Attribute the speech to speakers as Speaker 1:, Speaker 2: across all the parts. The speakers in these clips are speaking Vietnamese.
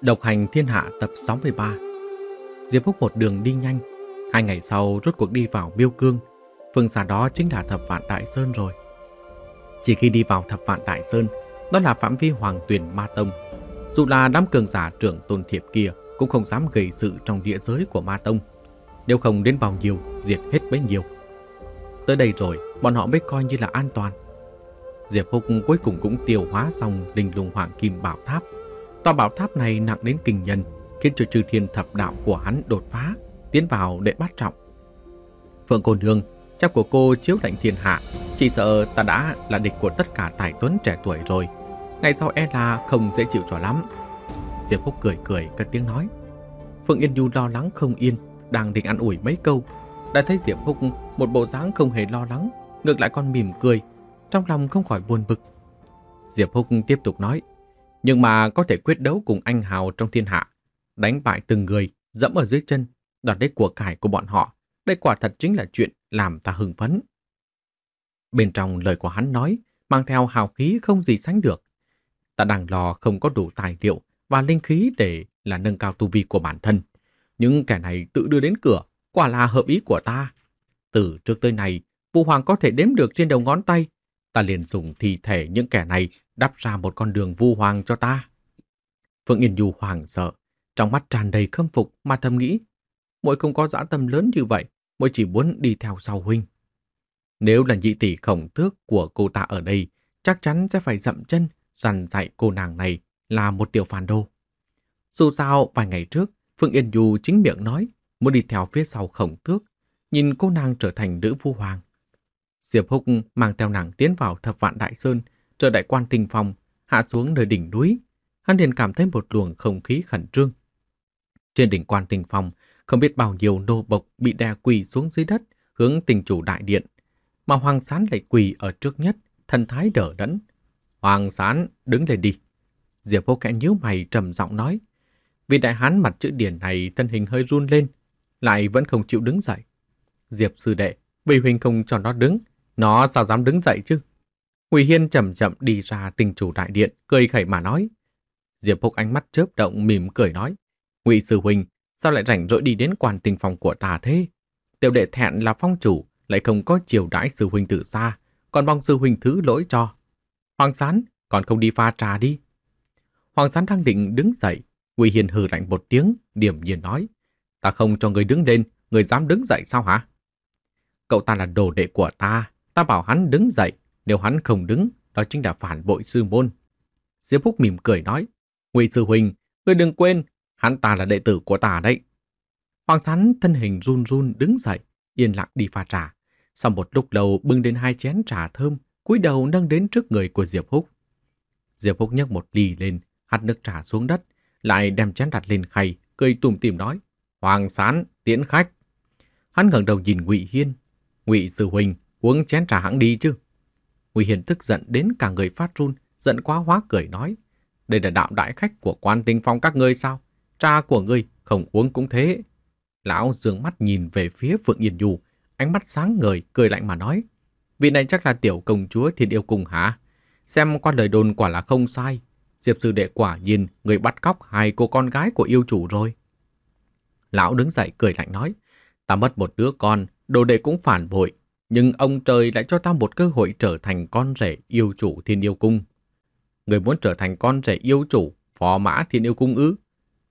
Speaker 1: Độc hành thiên hạ tập 63 Diệp Phúc một đường đi nhanh Hai ngày sau rốt cuộc đi vào Miêu Cương Phương xa đó chính là Thập Vạn Đại Sơn rồi Chỉ khi đi vào Thập Vạn Đại Sơn Đó là phạm vi hoàng tuyển Ma Tông Dù là đám cường giả trưởng tôn thiệp kia Cũng không dám gây sự trong địa giới của Ma Tông Nếu không đến bao nhiêu Diệt hết bấy nhiêu Tới đây rồi bọn họ mới coi như là an toàn Diệp Phúc cuối cùng cũng tiêu hóa xong linh lùng hoàng kim bảo tháp Tòa bảo tháp này nặng đến kinh nhân, khiến cho chư thiên thập đạo của hắn đột phá, tiến vào đệ bát trọng. Phượng cô nương, cha của cô chiếu lệnh thiên hạ, chỉ sợ ta đã là địch của tất cả tài tuấn trẻ tuổi rồi. Ngày sau e là không dễ chịu cho lắm. Diệp Phúc cười cười cất tiếng nói. Phượng Yên Nhu lo lắng không yên, đang định ăn ủi mấy câu. Đã thấy Diệp Phúc một bộ dáng không hề lo lắng, ngược lại còn mỉm cười, trong lòng không khỏi buồn bực. Diệp phúc tiếp tục nói, nhưng mà có thể quyết đấu cùng anh hào trong thiên hạ, đánh bại từng người, dẫm ở dưới chân, đoạt lấy của cải của bọn họ. Đây quả thật chính là chuyện làm ta hưng phấn. Bên trong lời của hắn nói, mang theo hào khí không gì sánh được. Ta đang lo không có đủ tài liệu và linh khí để là nâng cao tu vi của bản thân. Những kẻ này tự đưa đến cửa, quả là hợp ý của ta. Từ trước tới nay, Vũ Hoàng có thể đếm được trên đầu ngón tay. Ta liền dùng thi thể những kẻ này đắp ra một con đường vu hoàng cho ta. Phượng Yên Du hoảng sợ, trong mắt tràn đầy khâm phục mà thầm nghĩ, muội không có dã tâm lớn như vậy, muội chỉ muốn đi theo sau huynh. Nếu là nhị tỷ khổng tước của cô ta ở đây, chắc chắn sẽ phải dậm chân dằn dạy cô nàng này là một tiểu phản đô. Dù sao, vài ngày trước, Phương Yên Du chính miệng nói muốn đi theo phía sau khổng tước, nhìn cô nàng trở thành nữ vu hoàng. Diệp Húc mang theo nàng tiến vào thập vạn đại sơn, Trợ đại quan tình phòng hạ xuống nơi đỉnh núi, hắn liền cảm thấy một luồng không khí khẩn trương. Trên đỉnh quan tình phòng, không biết bao nhiêu nô bộc bị đè quỳ xuống dưới đất, hướng tình chủ đại điện, mà Hoàng Sán lại quỳ ở trước nhất, thân thái đỡ đẫn. Hoàng Sán, đứng lên đi. Diệp vô kẽ nhíu mày trầm giọng nói. Vì đại hán mặt chữ điển này thân hình hơi run lên, lại vẫn không chịu đứng dậy. Diệp sư đệ, vì huynh không cho nó đứng, nó sao dám đứng dậy chứ? Ngụy Hiên chậm chậm đi ra tình chủ đại điện, cười khẩy mà nói. Diệp Phúc ánh mắt chớp động mỉm cười nói. Ngụy Sư Huynh, sao lại rảnh rỗi đi đến quan tình phòng của ta thế? Tiểu đệ thẹn là phong chủ, lại không có chiều đãi Sư Huynh từ xa, còn mong Sư Huynh thứ lỗi cho. Hoàng Sán, còn không đi pha trà đi. Hoàng Sán đang định đứng dậy, Ngụy Hiên hừ lạnh một tiếng, điểm nhiên nói. Ta không cho người đứng lên, người dám đứng dậy sao hả? Cậu ta là đồ đệ của ta, ta bảo hắn đứng dậy, nếu hắn không đứng, đó chính là phản bội sư môn. Diệp Phúc mỉm cười nói, Ngụy Sư Huỳnh, ngươi đừng quên, hắn ta là đệ tử của ta đấy. Hoàng Sán thân hình run run đứng dậy, yên lặng đi pha trà. Sau một lúc đầu bưng đến hai chén trà thơm, cúi đầu nâng đến trước người của Diệp Húc. Diệp Húc nhấc một ly lên, hắt nước trà xuống đất, lại đem chén đặt lên khay, cười tủm tỉm nói: "Hoàng Sán, tiễn khách." Hắn ngẩng đầu nhìn Ngụy Hiên, "Ngụy sư huỳnh uống chén trà hãng đi chứ." Nguy hiền tức giận đến cả người phát run, giận quá hóa cười nói. Đây là đạo đại khách của quan tinh phong các ngươi sao? Cha của ngươi không uống cũng thế. Lão dương mắt nhìn về phía Phượng Yên Nhu, ánh mắt sáng ngời, cười lạnh mà nói. Vị này chắc là tiểu công chúa thiên yêu cùng hả? Xem qua lời đồn quả là không sai. Diệp sư đệ quả nhìn người bắt cóc hai cô con gái của yêu chủ rồi. Lão đứng dậy cười lạnh nói. Ta mất một đứa con, đồ đệ cũng phản bội, nhưng ông trời lại cho ta một cơ hội trở thành con rể yêu chủ thiên yêu cung. Người muốn trở thành con rể yêu chủ, phó mã thiên yêu cung ư?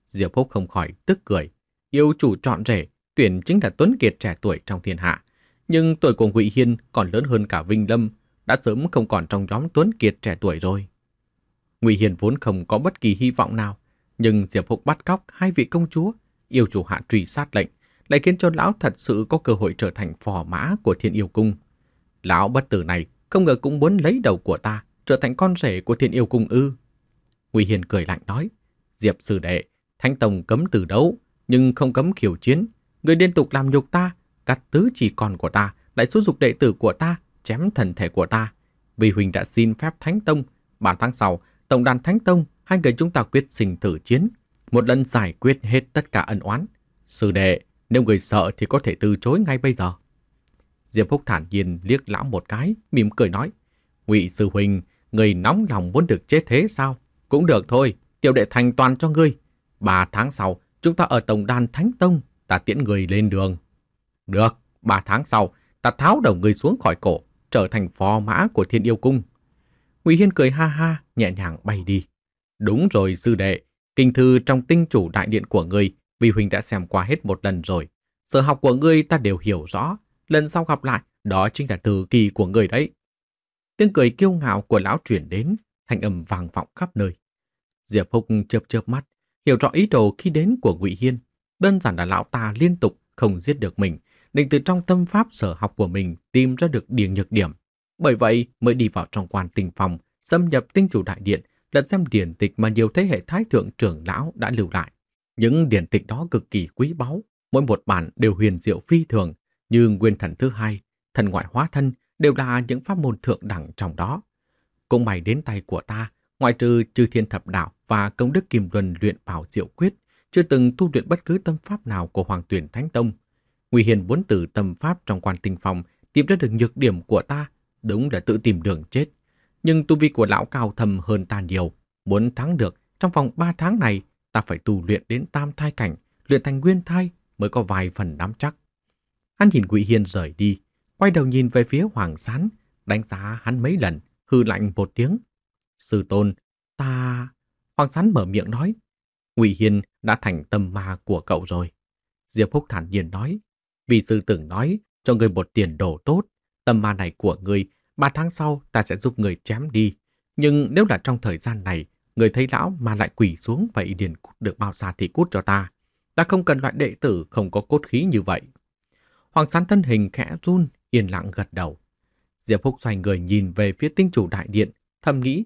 Speaker 1: Diệp Phúc không khỏi tức cười. Yêu chủ chọn rể, tuyển chính là Tuấn Kiệt trẻ tuổi trong thiên hạ. Nhưng tuổi của Ngụy Hiên còn lớn hơn cả Vinh Lâm, đã sớm không còn trong nhóm Tuấn Kiệt trẻ tuổi rồi. Ngụy Hiên vốn không có bất kỳ hy vọng nào, nhưng Diệp Phúc bắt cóc hai vị công chúa, yêu chủ hạ truy sát lệnh, lại khiến cho lão thật sự có cơ hội trở thành phò mã của thiên yêu cung. Lão bất tử này không ngờ cũng muốn lấy đầu của ta, trở thành con rể của thiên yêu cung ư. Nguy Hiền cười lạnh nói, Diệp sư đệ, Thánh Tông cấm từ đấu, nhưng không cấm khiêu chiến. Người liên tục làm nhục ta, cắt tứ chỉ còn của ta, lại xúi dục đệ tử của ta, chém thần thể của ta. Vì Huỳnh đã xin phép Thánh Tông, bản tháng sau, Tổng đàn Thánh Tông, hai người chúng ta quyết sinh thử chiến, một lần giải quyết hết tất cả ân oán. Sư đệ, nếu người sợ thì có thể từ chối ngay bây giờ. Diệp Phúc thản nhiên liếc lão một cái, mỉm cười nói. Ngụy Sư Huynh, người nóng lòng muốn được chết thế sao? Cũng được thôi, tiểu đệ thành toàn cho ngươi. Ba tháng sau, chúng ta ở Tổng đàn Thánh Tông, ta tiễn người lên đường. Được, ba tháng sau, ta tháo đầu người xuống khỏi cổ, trở thành phò mã của Thiên Yêu Cung. Ngụy Hiên cười ha ha, nhẹ nhàng bay đi. Đúng rồi sư đệ, kinh thư trong tinh chủ đại điện của người vì Huynh đã xem qua hết một lần rồi. Sở học của ngươi ta đều hiểu rõ. Lần sau gặp lại, đó chính là từ kỳ của ngươi đấy. Tiếng cười kiêu ngạo của lão chuyển đến, thanh âm vàng vọng khắp nơi. Diệp Húc chớp chớp mắt, hiểu rõ ý đồ khi đến của Ngụy Hiên. Đơn giản là lão ta liên tục không giết được mình, định từ trong tâm pháp sở học của mình tìm ra được điểm nhược điểm. Bởi vậy mới đi vào trong quan tình phòng, xâm nhập tinh chủ đại điện, lật xem điển tịch mà nhiều thế hệ thái thượng trưởng lão đã lưu lại. Những điển tịch đó cực kỳ quý báu, mỗi một bản đều huyền diệu phi thường, như nguyên thần thứ hai, thần ngoại hóa thân đều là những pháp môn thượng đẳng trong đó. Cũng may đến tay của ta, ngoại trừ trừ thiên thập đạo và công đức kim luân luyện bảo diệu quyết, chưa từng tu luyện bất cứ tâm pháp nào của Hoàng Tuyển Thánh Tông. Nguy hiền muốn từ tâm pháp trong quan tinh phòng tìm ra được nhược điểm của ta, đúng là tự tìm đường chết. Nhưng tu vi của lão cao thầm hơn ta nhiều, muốn thắng được trong vòng 3 tháng này ta phải tu luyện đến tam thai cảnh, luyện thành nguyên thai mới có vài phần nắm chắc. Hắn nhìn Ngụy Hiên rời đi, quay đầu nhìn về phía Hoàng Sán, đánh giá hắn mấy lần, hư lạnh một tiếng. Sư tôn, ta... Hoàng Sán mở miệng nói. Ngụy Hiên đã thành tâm ma của cậu rồi. Diệp Phúc thản nhiên nói. Vì sư tưởng nói cho người một tiền đồ tốt, tâm ma này của người, ba tháng sau ta sẽ giúp người chém đi. Nhưng nếu là trong thời gian này, người thấy lão mà lại quỳ xuống vậy điền cút được bao xa thì cút cho ta. Ta không cần loại đệ tử không có cốt khí như vậy. Hoàng sán thân hình khẽ run, yên lặng gật đầu. Diệp phúc xoay người nhìn về phía tinh chủ đại điện, thầm nghĩ.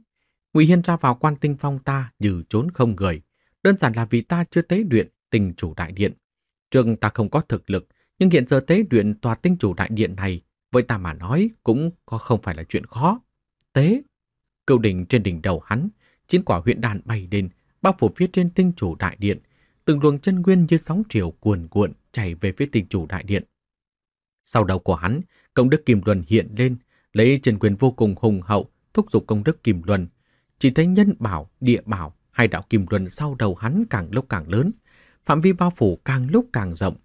Speaker 1: Ngụy Hiên ra vào quan tinh phong ta như trốn không người. Đơn giản là vì ta chưa tế luyện tinh chủ đại điện. Trường ta không có thực lực, nhưng hiện giờ tế luyện tòa tinh chủ đại điện này, với ta mà nói cũng có không phải là chuyện khó. Tế, cựu đỉnh trên đỉnh đầu hắn chín quả huyện đàn bay lên, bao phủ phía trên tinh chủ đại điện, từng luồng chân nguyên như sóng triều cuồn cuộn chảy về phía tinh chủ đại điện. Sau đầu của hắn, công đức kim luân hiện lên, lấy chân quyền vô cùng hùng hậu, thúc giục công đức kim luân. Chỉ thấy nhân bảo, địa bảo, hai đạo kim luân sau đầu hắn càng lúc càng lớn, phạm vi bao phủ càng lúc càng rộng,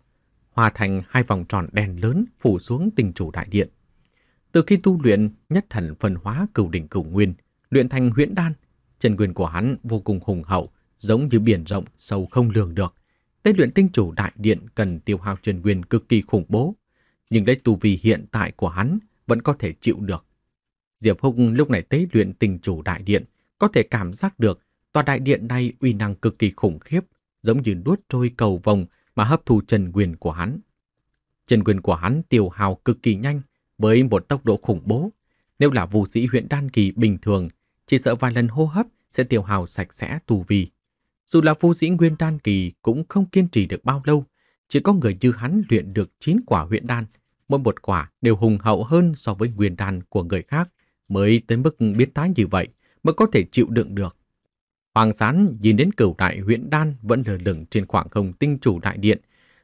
Speaker 1: hòa thành hai vòng tròn đèn lớn phủ xuống tinh chủ đại điện. Từ khi tu luyện nhất thần phân hóa cửu đỉnh cửu nguyên, luyện thành huyễn đan, Chân quyền của hắn vô cùng hùng hậu, giống như biển rộng sâu không lường được. Tên luyện tinh chủ đại điện cần tiêu hao chân quyền cực kỳ khủng bố, nhưng lấy tu vi hiện tại của hắn vẫn có thể chịu được. Diệp Húc lúc này tế luyện tinh chủ đại điện, có thể cảm giác được tòa đại điện này uy năng cực kỳ khủng khiếp, giống như đuốt trôi cầu vồng mà hấp thu chân quyền của hắn. Chân quyền của hắn tiêu hao cực kỳ nhanh với một tốc độ khủng bố. Nếu là vũ sĩ huyện Đan Kỳ bình thường chỉ sợ vài lần hô hấp sẽ tiêu hào sạch sẽ tù vì. Dù là vô sĩ nguyên đan kỳ cũng không kiên trì được bao lâu, chỉ có người như hắn luyện được 9 quả huyện đan, mỗi một quả đều hùng hậu hơn so với nguyên đan của người khác, mới tới mức biến thái như vậy mới có thể chịu đựng được. Hoàng Sán nhìn đến cửu đại huyện đan vẫn lờ lửng trên khoảng không tinh chủ đại điện,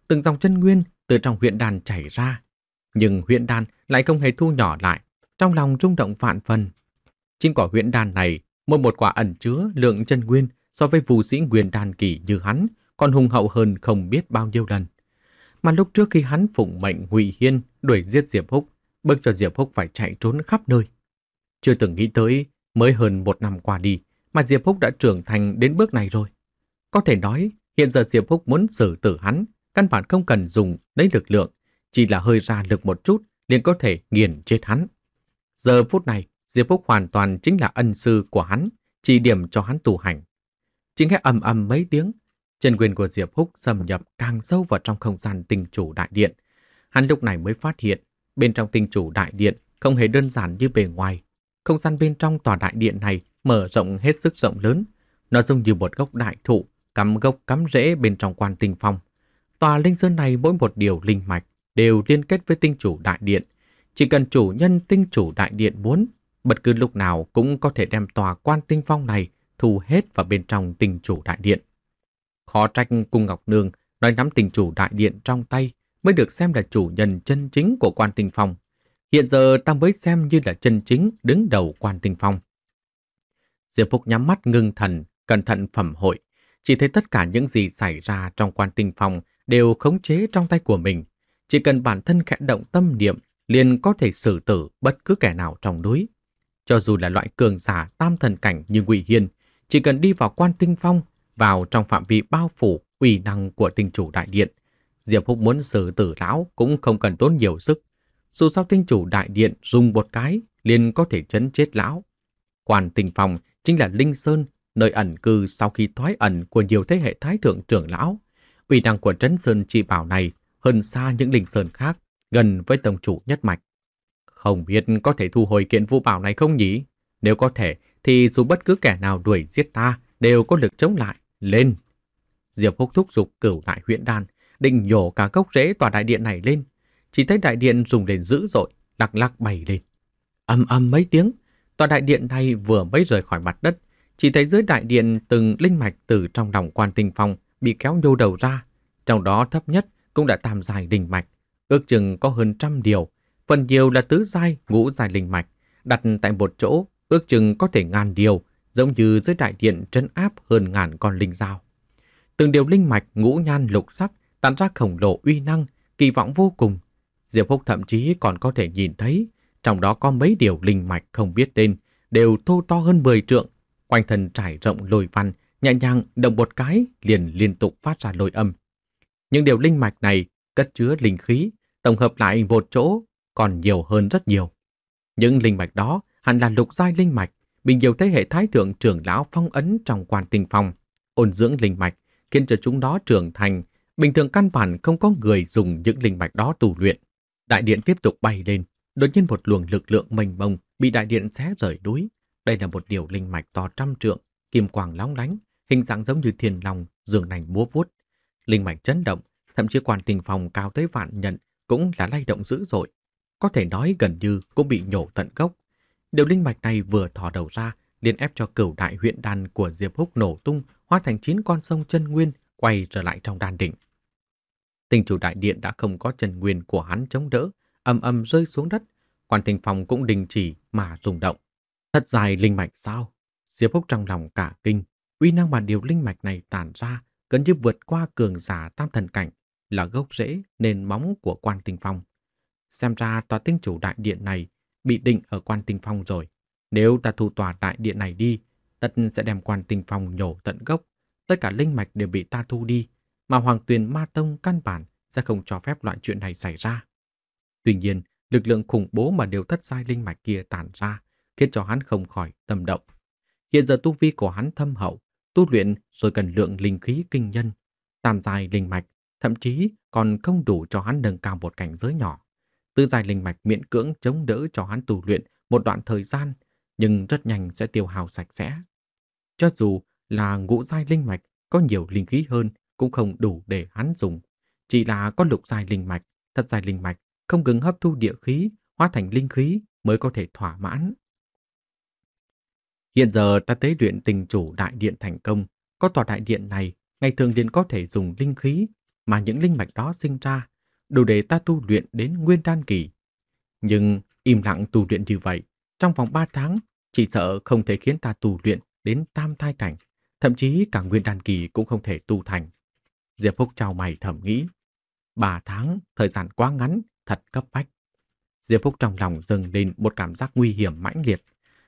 Speaker 1: từng dòng chân nguyên từ trong huyện đan chảy ra. Nhưng huyện đan lại không hề thu nhỏ lại, trong lòng rung động vạn phần, trên quả huyễn đan này, mỗi một quả ẩn chứa lượng chân nguyên so với phù sĩ nguyên đan kỳ như hắn còn hùng hậu hơn không biết bao nhiêu lần. Mà lúc trước khi hắn phụng mệnh Ngụy Hiên đuổi giết Diệp Húc, bước cho Diệp Húc phải chạy trốn khắp nơi. Chưa từng nghĩ tới, mới hơn một năm qua đi, mà Diệp Húc đã trưởng thành đến bước này rồi. Có thể nói, hiện giờ Diệp Húc muốn xử tử hắn, căn bản không cần dùng lấy lực lượng, chỉ là hơi ra lực một chút liền có thể nghiền chết hắn. Giờ phút này, Diệp Phúc hoàn toàn chính là ân sư của hắn, chỉ điểm cho hắn tu hành. Chính nghe ầm ầm mấy tiếng, chân quyền của Diệp Phúc xâm nhập càng sâu vào trong không gian tinh chủ đại điện. Hắn lúc này mới phát hiện, bên trong tinh chủ đại điện không hề đơn giản như bề ngoài. Không gian bên trong tòa đại điện này mở rộng hết sức rộng lớn. Nó giống như một gốc đại thụ, cắm gốc cắm rễ bên trong quan tinh phong. Tòa linh sơn này mỗi một điều linh mạch đều liên kết với tinh chủ đại điện. Chỉ cần chủ nhân tinh chủ đại điện muốn bất cứ lúc nào cũng có thể đem tòa quan tinh phong này thu hết vào bên trong tình chủ đại điện. Khó trách cung Ngọc Nương nói nắm tình chủ đại điện trong tay mới được xem là chủ nhân chân chính của quan tinh phong. Hiện giờ ta mới xem như là chân chính đứng đầu quan tinh phong. Diệp Phúc nhắm mắt ngưng thần, cẩn thận phẩm hội. Chỉ thấy tất cả những gì xảy ra trong quan tinh phong đều khống chế trong tay của mình. Chỉ cần bản thân khẽ động tâm niệm liền có thể xử tử bất cứ kẻ nào trong núi. Cho dù là loại cường giả tam thần cảnh như Ngụy Hiên, chỉ cần đi vào quan tinh phong, vào trong phạm vi bao phủ uy năng của tinh chủ đại điện, Diệp Húc muốn xử tử lão cũng không cần tốn nhiều sức. Dù sao tinh chủ đại điện dùng một cái liền có thể chấn chết lão. Quan tinh phong chính là Linh Sơn, nơi ẩn cư sau khi thoái ẩn của nhiều thế hệ thái thượng trưởng lão. Uy năng của Trấn Sơn Chi Bảo này hơn xa những Linh Sơn khác, gần với tông chủ nhất mạch. Không biết có thể thu hồi kiện vũ bảo này không nhỉ? Nếu có thể, thì dù bất cứ kẻ nào đuổi giết ta đều có lực chống lại. Lên! Diệp Húc thúc giục cửu đại huyện đan, định nhổ cả gốc rễ tòa đại điện này lên. Chỉ thấy đại điện dùng lên dữ dội, lắc lắc bay lên. Âm âm mấy tiếng, tòa đại điện này vừa mới rời khỏi mặt đất. Chỉ thấy dưới đại điện từng linh mạch từ trong lòng quan tinh phong bị kéo nhô đầu ra. Trong đó thấp nhất cũng đã tạm dài đình mạch, ước chừng có hơn trăm điều, phần nhiều là tứ giai, ngũ giai linh mạch, đặt tại một chỗ, ước chừng có thể ngàn điều, giống như dưới đại điện trấn áp hơn ngàn con linh dao. Từng điều linh mạch ngũ nhan lục sắc tản ra khổng lồ uy năng, kỳ vọng vô cùng. Diệp Húc thậm chí còn có thể nhìn thấy, trong đó có mấy điều linh mạch không biết tên, đều thô to hơn 10 trượng, quanh thân trải rộng lồi văn, nhẹ nhàng động một cái liền liên tục phát ra lôi âm. Những điều linh mạch này cất chứa linh khí, tổng hợp lại một chỗ còn nhiều hơn rất nhiều. Những linh mạch đó hẳn là lục giai linh mạch, bị nhiều thế hệ thái thượng trưởng lão phong ấn trong quan tinh phong, ôn dưỡng linh mạch, khiến cho chúng đó trưởng thành, bình thường căn bản không có người dùng những linh mạch đó tu luyện. Đại điện tiếp tục bay lên, đột nhiên một luồng lực lượng mênh mông bị đại điện xé rời đuối. Đây là một điều linh mạch to trăm trượng, kim quang lóng lánh, hình dạng giống như thiên long, dường nành múa vuốt. Linh mạch chấn động, thậm chí quan tình phòng cao tới vạn nhận cũng là lay động dữ dội có thể nói gần như cũng bị nhổ tận gốc. Điều linh mạch này vừa thò đầu ra, liền ép cho cửu đại huyện đan của Diệp Húc nổ tung, hóa thành chín con sông chân nguyên quay trở lại trong đan đỉnh. Tình chủ đại điện đã không có chân nguyên của hắn chống đỡ, âm âm rơi xuống đất, quan tình phòng cũng đình chỉ mà rung động. Thật dài linh mạch sao? Diệp Húc trong lòng cả kinh, uy năng mà điều linh mạch này tản ra gần như vượt qua cường giả tam thần cảnh là gốc rễ nền móng của quan tình phong Xem ra tòa tinh chủ đại điện này bị định ở quan tinh phong rồi. Nếu ta thu tòa đại điện này đi, tất sẽ đem quan tinh phong nhổ tận gốc. Tất cả linh mạch đều bị ta thu đi, mà hoàng tuyền ma tông căn bản sẽ không cho phép loại chuyện này xảy ra. Tuy nhiên, lực lượng khủng bố mà điều thất giai linh mạch kia tản ra, khiến cho hắn không khỏi tâm động. Hiện giờ tu vi của hắn thâm hậu, tu luyện rồi cần lượng linh khí kinh nhân, tam dài linh mạch, thậm chí còn không đủ cho hắn nâng cao một cảnh giới nhỏ. Tư dài linh mạch miễn cưỡng chống đỡ cho hắn tù luyện một đoạn thời gian, nhưng rất nhanh sẽ tiêu hào sạch sẽ. Cho dù là ngũ giai linh mạch có nhiều linh khí hơn cũng không đủ để hắn dùng. Chỉ là có lục giai linh mạch, thật giai linh mạch không ngừng hấp thu địa khí, hóa thành linh khí mới có thể thỏa mãn. Hiện giờ ta tế luyện tình chủ đại điện thành công, có tòa đại điện này ngày thường liền có thể dùng linh khí mà những linh mạch đó sinh ra đủ để ta tu luyện đến nguyên đan kỳ. Nhưng im lặng tu luyện như vậy, trong vòng 3 tháng, chỉ sợ không thể khiến ta tu luyện đến tam thai cảnh, thậm chí cả nguyên đan kỳ cũng không thể tu thành. Diệp Húc chào mày thầm nghĩ, 3 tháng, thời gian quá ngắn, thật cấp bách. Diệp Húc trong lòng dâng lên một cảm giác nguy hiểm mãnh liệt.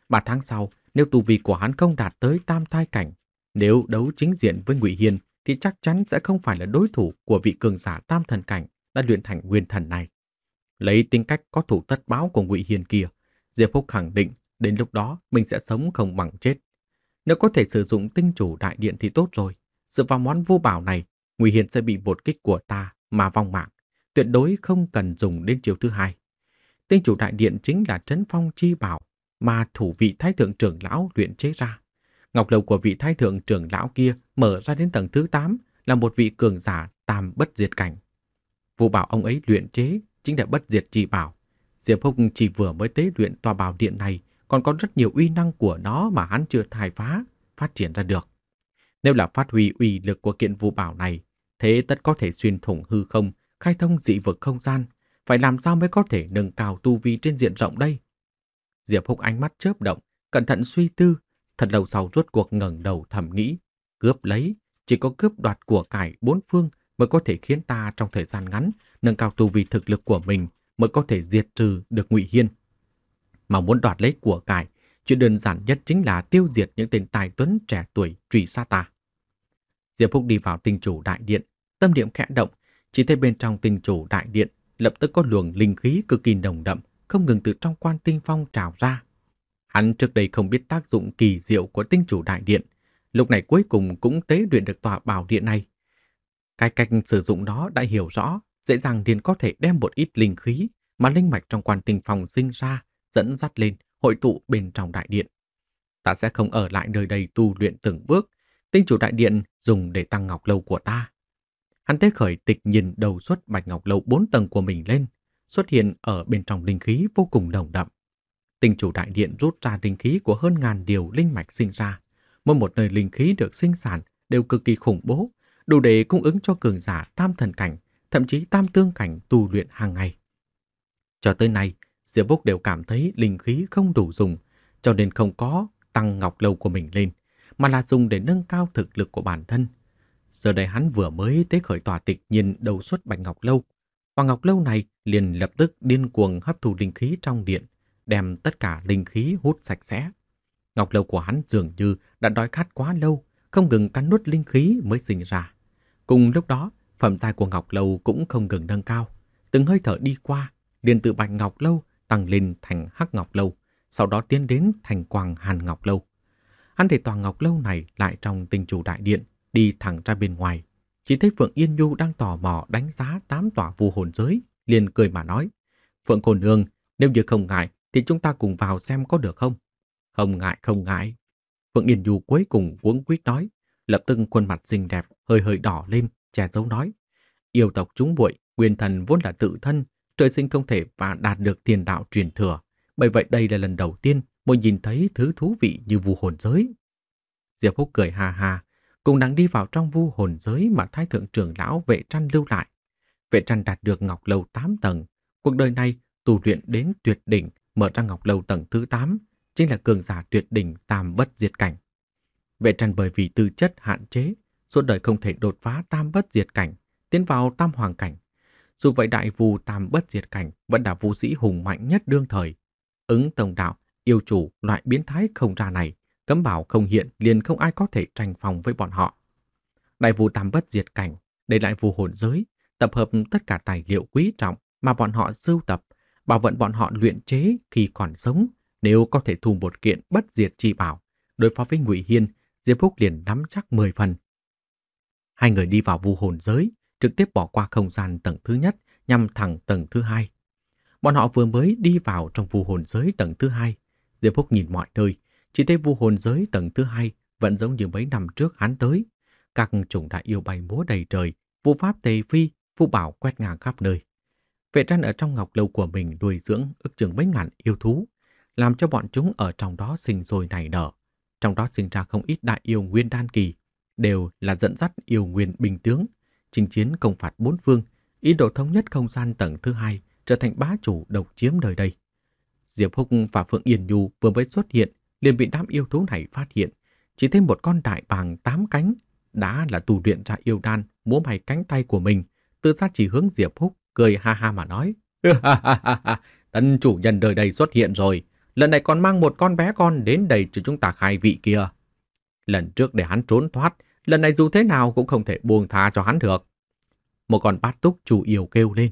Speaker 1: 3 tháng sau, nếu tu vi của hắn không đạt tới tam thai cảnh, nếu đấu chính diện với Ngụy Hiền, thì chắc chắn sẽ không phải là đối thủ của vị cường giả tam thần cảnh đã luyện thành nguyên thần này. Lấy tính cách có thủ tất báo của Ngụy Hiền kia, Diệp Phúc khẳng định đến lúc đó mình sẽ sống không bằng chết. Nếu có thể sử dụng tinh chủ đại điện thì tốt rồi. Dựa vào món vô bảo này, Ngụy Hiền sẽ bị bột kích của ta mà vong mạng. Tuyệt đối không cần dùng đến chiều thứ hai. Tinh chủ đại điện chính là trấn phong chi bảo mà thủ vị thái thượng trưởng lão luyện chế ra. Ngọc lầu của vị thái thượng trưởng lão kia mở ra đến tầng thứ 8 là một vị cường giả tam bất diệt cảnh. Vụ bảo ông ấy luyện chế chính là bất diệt chi bảo. Diệp Húc chỉ vừa mới tế luyện tòa bảo điện này, còn có rất nhiều uy năng của nó mà hắn chưa thải phá, phát triển ra được. Nếu là phát huy uy lực của kiện vụ bảo này, thế tất có thể xuyên thủng hư không, khai thông dị vực không gian. Phải làm sao mới có thể nâng cao tu vi trên diện rộng đây? Diệp Húc ánh mắt chớp động, cẩn thận suy tư, thật lâu sau rốt cuộc ngẩng đầu thầm nghĩ, cướp lấy, chỉ có cướp đoạt của cải bốn phương mới có thể khiến ta trong thời gian ngắn nâng cao tu vi thực lực của mình mới có thể diệt trừ được ngụy hiên mà muốn đoạt lấy của cải chuyện đơn giản nhất chính là tiêu diệt những tên tài tuấn trẻ tuổi truy xa ta diệp phúc đi vào tinh chủ đại điện tâm niệm khẽ động chỉ thấy bên trong tinh chủ đại điện lập tức có luồng linh khí cực kỳ nồng đậm không ngừng từ trong quan tinh phong trào ra hắn trước đây không biết tác dụng kỳ diệu của tinh chủ đại điện lúc này cuối cùng cũng tế luyện được tòa bảo điện này cái cách sử dụng nó đã hiểu rõ, dễ dàng liền có thể đem một ít linh khí mà linh mạch trong quan tình phòng sinh ra, dẫn dắt lên, hội tụ bên trong đại điện. Ta sẽ không ở lại nơi đây tu luyện từng bước, tinh chủ đại điện dùng để tăng ngọc lâu của ta. Hắn tế khởi tịch nhìn đầu xuất bạch ngọc lâu bốn tầng của mình lên, xuất hiện ở bên trong linh khí vô cùng đồng đậm. Tinh chủ đại điện rút ra linh khí của hơn ngàn điều linh mạch sinh ra. Mỗi một nơi linh khí được sinh sản đều cực kỳ khủng bố, đủ để cung ứng cho cường giả tam thần cảnh, thậm chí tam tương cảnh tu luyện hàng ngày. Cho tới nay, Diệp Bốc đều cảm thấy linh khí không đủ dùng, cho nên không có tăng ngọc lâu của mình lên, mà là dùng để nâng cao thực lực của bản thân. Giờ đây hắn vừa mới tới khởi tòa tịch nhìn đầu xuất bạch ngọc lâu. Và ngọc lâu này liền lập tức điên cuồng hấp thụ linh khí trong điện, đem tất cả linh khí hút sạch sẽ. Ngọc lâu của hắn dường như đã đói khát quá lâu, không ngừng cắn nuốt linh khí mới sinh ra. Cùng lúc đó, phẩm giai của Ngọc Lâu cũng không ngừng nâng cao. Từng hơi thở đi qua, liền từ Bạch Ngọc Lâu tăng lên thành Hắc Ngọc Lâu, sau đó tiến đến thành Quang Hàn Ngọc Lâu. Hắn để toàn Ngọc Lâu này lại trong tình chủ đại điện, đi thẳng ra bên ngoài. Chỉ thấy Phượng Yên Nhu đang tò mò đánh giá tám tòa vu hồn giới, liền cười mà nói. Phượng Cổ Nương, nếu như không ngại thì chúng ta cùng vào xem có được không? Không ngại, không ngại. Phượng Yên Nhu cuối cùng cuống quyết nói lập tức khuôn mặt xinh đẹp hơi hơi đỏ lên, che giấu nói. Yêu tộc chúng bụi nguyên thần vốn là tự thân, trời sinh không thể và đạt được tiền đạo truyền thừa. Bởi vậy đây là lần đầu tiên muội nhìn thấy thứ thú vị như vu hồn giới. Diệp Húc cười hà hà, cùng đang đi vào trong vu hồn giới mà thái thượng trưởng lão vệ trăn lưu lại. Vệ trăn đạt được ngọc lâu 8 tầng, cuộc đời này tu luyện đến tuyệt đỉnh mở ra ngọc lâu tầng thứ 8, chính là cường giả tuyệt đỉnh tam bất diệt cảnh. Vệ trần bởi vì tư chất hạn chế, suốt đời không thể đột phá tam bất diệt cảnh, tiến vào tam hoàng cảnh. Dù vậy đại vù tam bất diệt cảnh vẫn là vũ sĩ hùng mạnh nhất đương thời. Ứng tổng đạo, yêu chủ loại biến thái không ra này, cấm bảo không hiện liền không ai có thể tranh phòng với bọn họ. Đại vù tam bất diệt cảnh, để lại vù hồn giới, tập hợp tất cả tài liệu quý trọng mà bọn họ sưu tập, bảo vận bọn họ luyện chế khi còn sống, nếu có thể thu một kiện bất diệt chi bảo, đối phó với Ngụy Hiên Diệp Phúc liền nắm chắc 10 phần. Hai người đi vào vu hồn giới, trực tiếp bỏ qua không gian tầng thứ nhất nhằm thẳng tầng thứ hai. Bọn họ vừa mới đi vào trong vu hồn giới tầng thứ hai. Diệp Phúc nhìn mọi nơi, chỉ thấy vu hồn giới tầng thứ hai vẫn giống như mấy năm trước hắn tới. Các chủng đại yêu bay múa đầy trời, vu pháp tề phi, vu bảo quét ngang khắp nơi. Vệ trăn ở trong ngọc lâu của mình nuôi dưỡng ức chừng mấy ngàn yêu thú, làm cho bọn chúng ở trong đó sinh sôi nảy nở trong đó sinh ra không ít đại yêu nguyên đan kỳ, đều là dẫn dắt yêu nguyên bình tướng, chinh chiến công phạt bốn phương, ý đồ thống nhất không gian tầng thứ hai, trở thành bá chủ độc chiếm đời đây. Diệp Húc và Phượng Yên Nhu vừa mới xuất hiện, liền bị đám yêu thú này phát hiện. Chỉ thêm một con đại bàng tám cánh, đã là tù luyện ra yêu đan, múa mày cánh tay của mình. tự ra chỉ hướng Diệp Húc, cười ha ha mà nói. ha ha ha ha Tân chủ nhân đời đây xuất hiện rồi, lần này còn mang một con bé con đến đầy cho chúng ta khai vị kia. Lần trước để hắn trốn thoát, lần này dù thế nào cũng không thể buông tha cho hắn được. Một con bát túc chủ yêu kêu lên.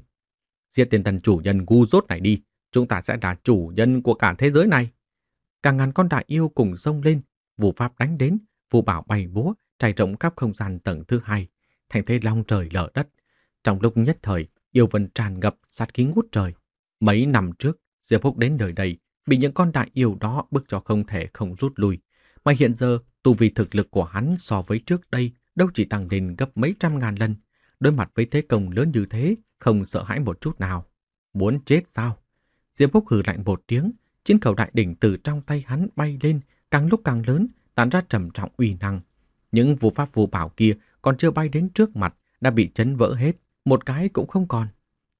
Speaker 1: Giết tiền thần chủ nhân ngu dốt này đi, chúng ta sẽ là chủ nhân của cả thế giới này. Càng ngàn con đại yêu cùng sông lên, vụ pháp đánh đến, vụ bảo bay búa, trải rộng khắp không gian tầng thứ hai, thành thế long trời lở đất. Trong lúc nhất thời, yêu vân tràn ngập sát khí ngút trời. Mấy năm trước, Diệp Húc đến đời đây bị những con đại yêu đó bức cho không thể không rút lui. Mà hiện giờ, tu vi thực lực của hắn so với trước đây đâu chỉ tăng lên gấp mấy trăm ngàn lần. Đối mặt với thế công lớn như thế, không sợ hãi một chút nào. Muốn chết sao? Diệp Phúc hừ lạnh một tiếng, chiến cầu đại đỉnh từ trong tay hắn bay lên, càng lúc càng lớn, tán ra trầm trọng uy năng. Những vụ pháp vụ bảo kia còn chưa bay đến trước mặt, đã bị chấn vỡ hết, một cái cũng không còn.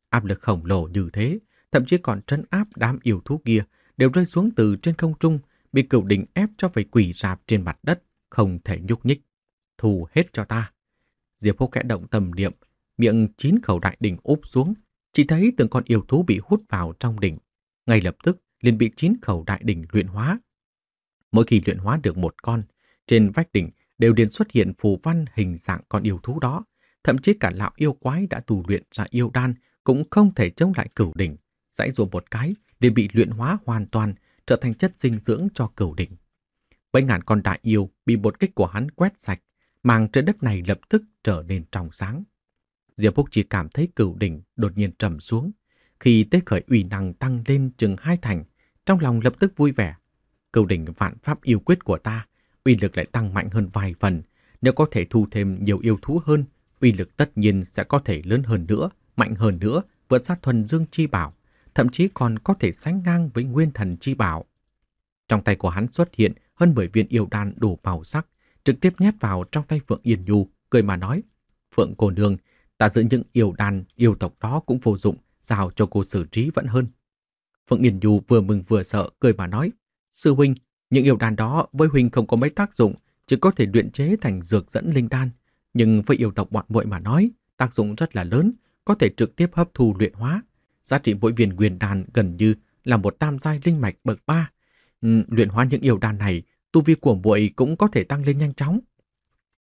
Speaker 1: Áp lực khổng lồ như thế, thậm chí còn trấn áp đám yêu thú kia, đều rơi xuống từ trên không trung, bị cửu đỉnh ép cho phải quỳ rạp trên mặt đất, không thể nhúc nhích. Thù hết cho ta. Diệp Húc kẽ động tầm niệm, miệng chín khẩu đại đỉnh úp xuống, chỉ thấy từng con yêu thú bị hút vào trong đỉnh. Ngay lập tức liền bị chín khẩu đại đỉnh luyện hóa. Mỗi khi luyện hóa được một con, trên vách đỉnh đều liền xuất hiện phù văn hình dạng con yêu thú đó. Thậm chí cả lão yêu quái đã tù luyện ra yêu đan cũng không thể chống lại cửu đỉnh. Dãy dùa một cái để bị luyện hóa hoàn toàn, trở thành chất dinh dưỡng cho cửu đỉnh. Mấy ngàn con đại yêu bị một kích của hắn quét sạch, màng trên đất này lập tức trở nên trong sáng. Diệp Phúc chỉ cảm thấy cửu đỉnh đột nhiên trầm xuống. Khi tế khởi ủy năng tăng lên chừng hai thành, trong lòng lập tức vui vẻ. Cửu đỉnh vạn pháp yêu quyết của ta, uy lực lại tăng mạnh hơn vài phần. Nếu có thể thu thêm nhiều yêu thú hơn, uy lực tất nhiên sẽ có thể lớn hơn nữa, mạnh hơn nữa, vượt sát thuần dương chi bảo thậm chí còn có thể sánh ngang với nguyên thần chi bảo. Trong tay của hắn xuất hiện hơn 10 viên yêu đan đủ màu sắc, trực tiếp nhét vào trong tay Phượng Yên Nhu, cười mà nói, Phượng cô nương, ta giữ những yêu đan, yêu tộc đó cũng vô dụng, giao cho cô xử trí vẫn hơn. Phượng Yên Nhu vừa mừng vừa sợ, cười mà nói, Sư huynh, những yêu đan đó với huynh không có mấy tác dụng, chỉ có thể luyện chế thành dược dẫn linh đan. Nhưng với yêu tộc bọn muội mà nói, tác dụng rất là lớn, có thể trực tiếp hấp thu luyện hóa. Giá trị mỗi viên nguyên đan gần như là một tam giai linh mạch bậc ba ừ, Luyện hóa những yêu đan này, tu vi của muội cũng có thể tăng lên nhanh chóng.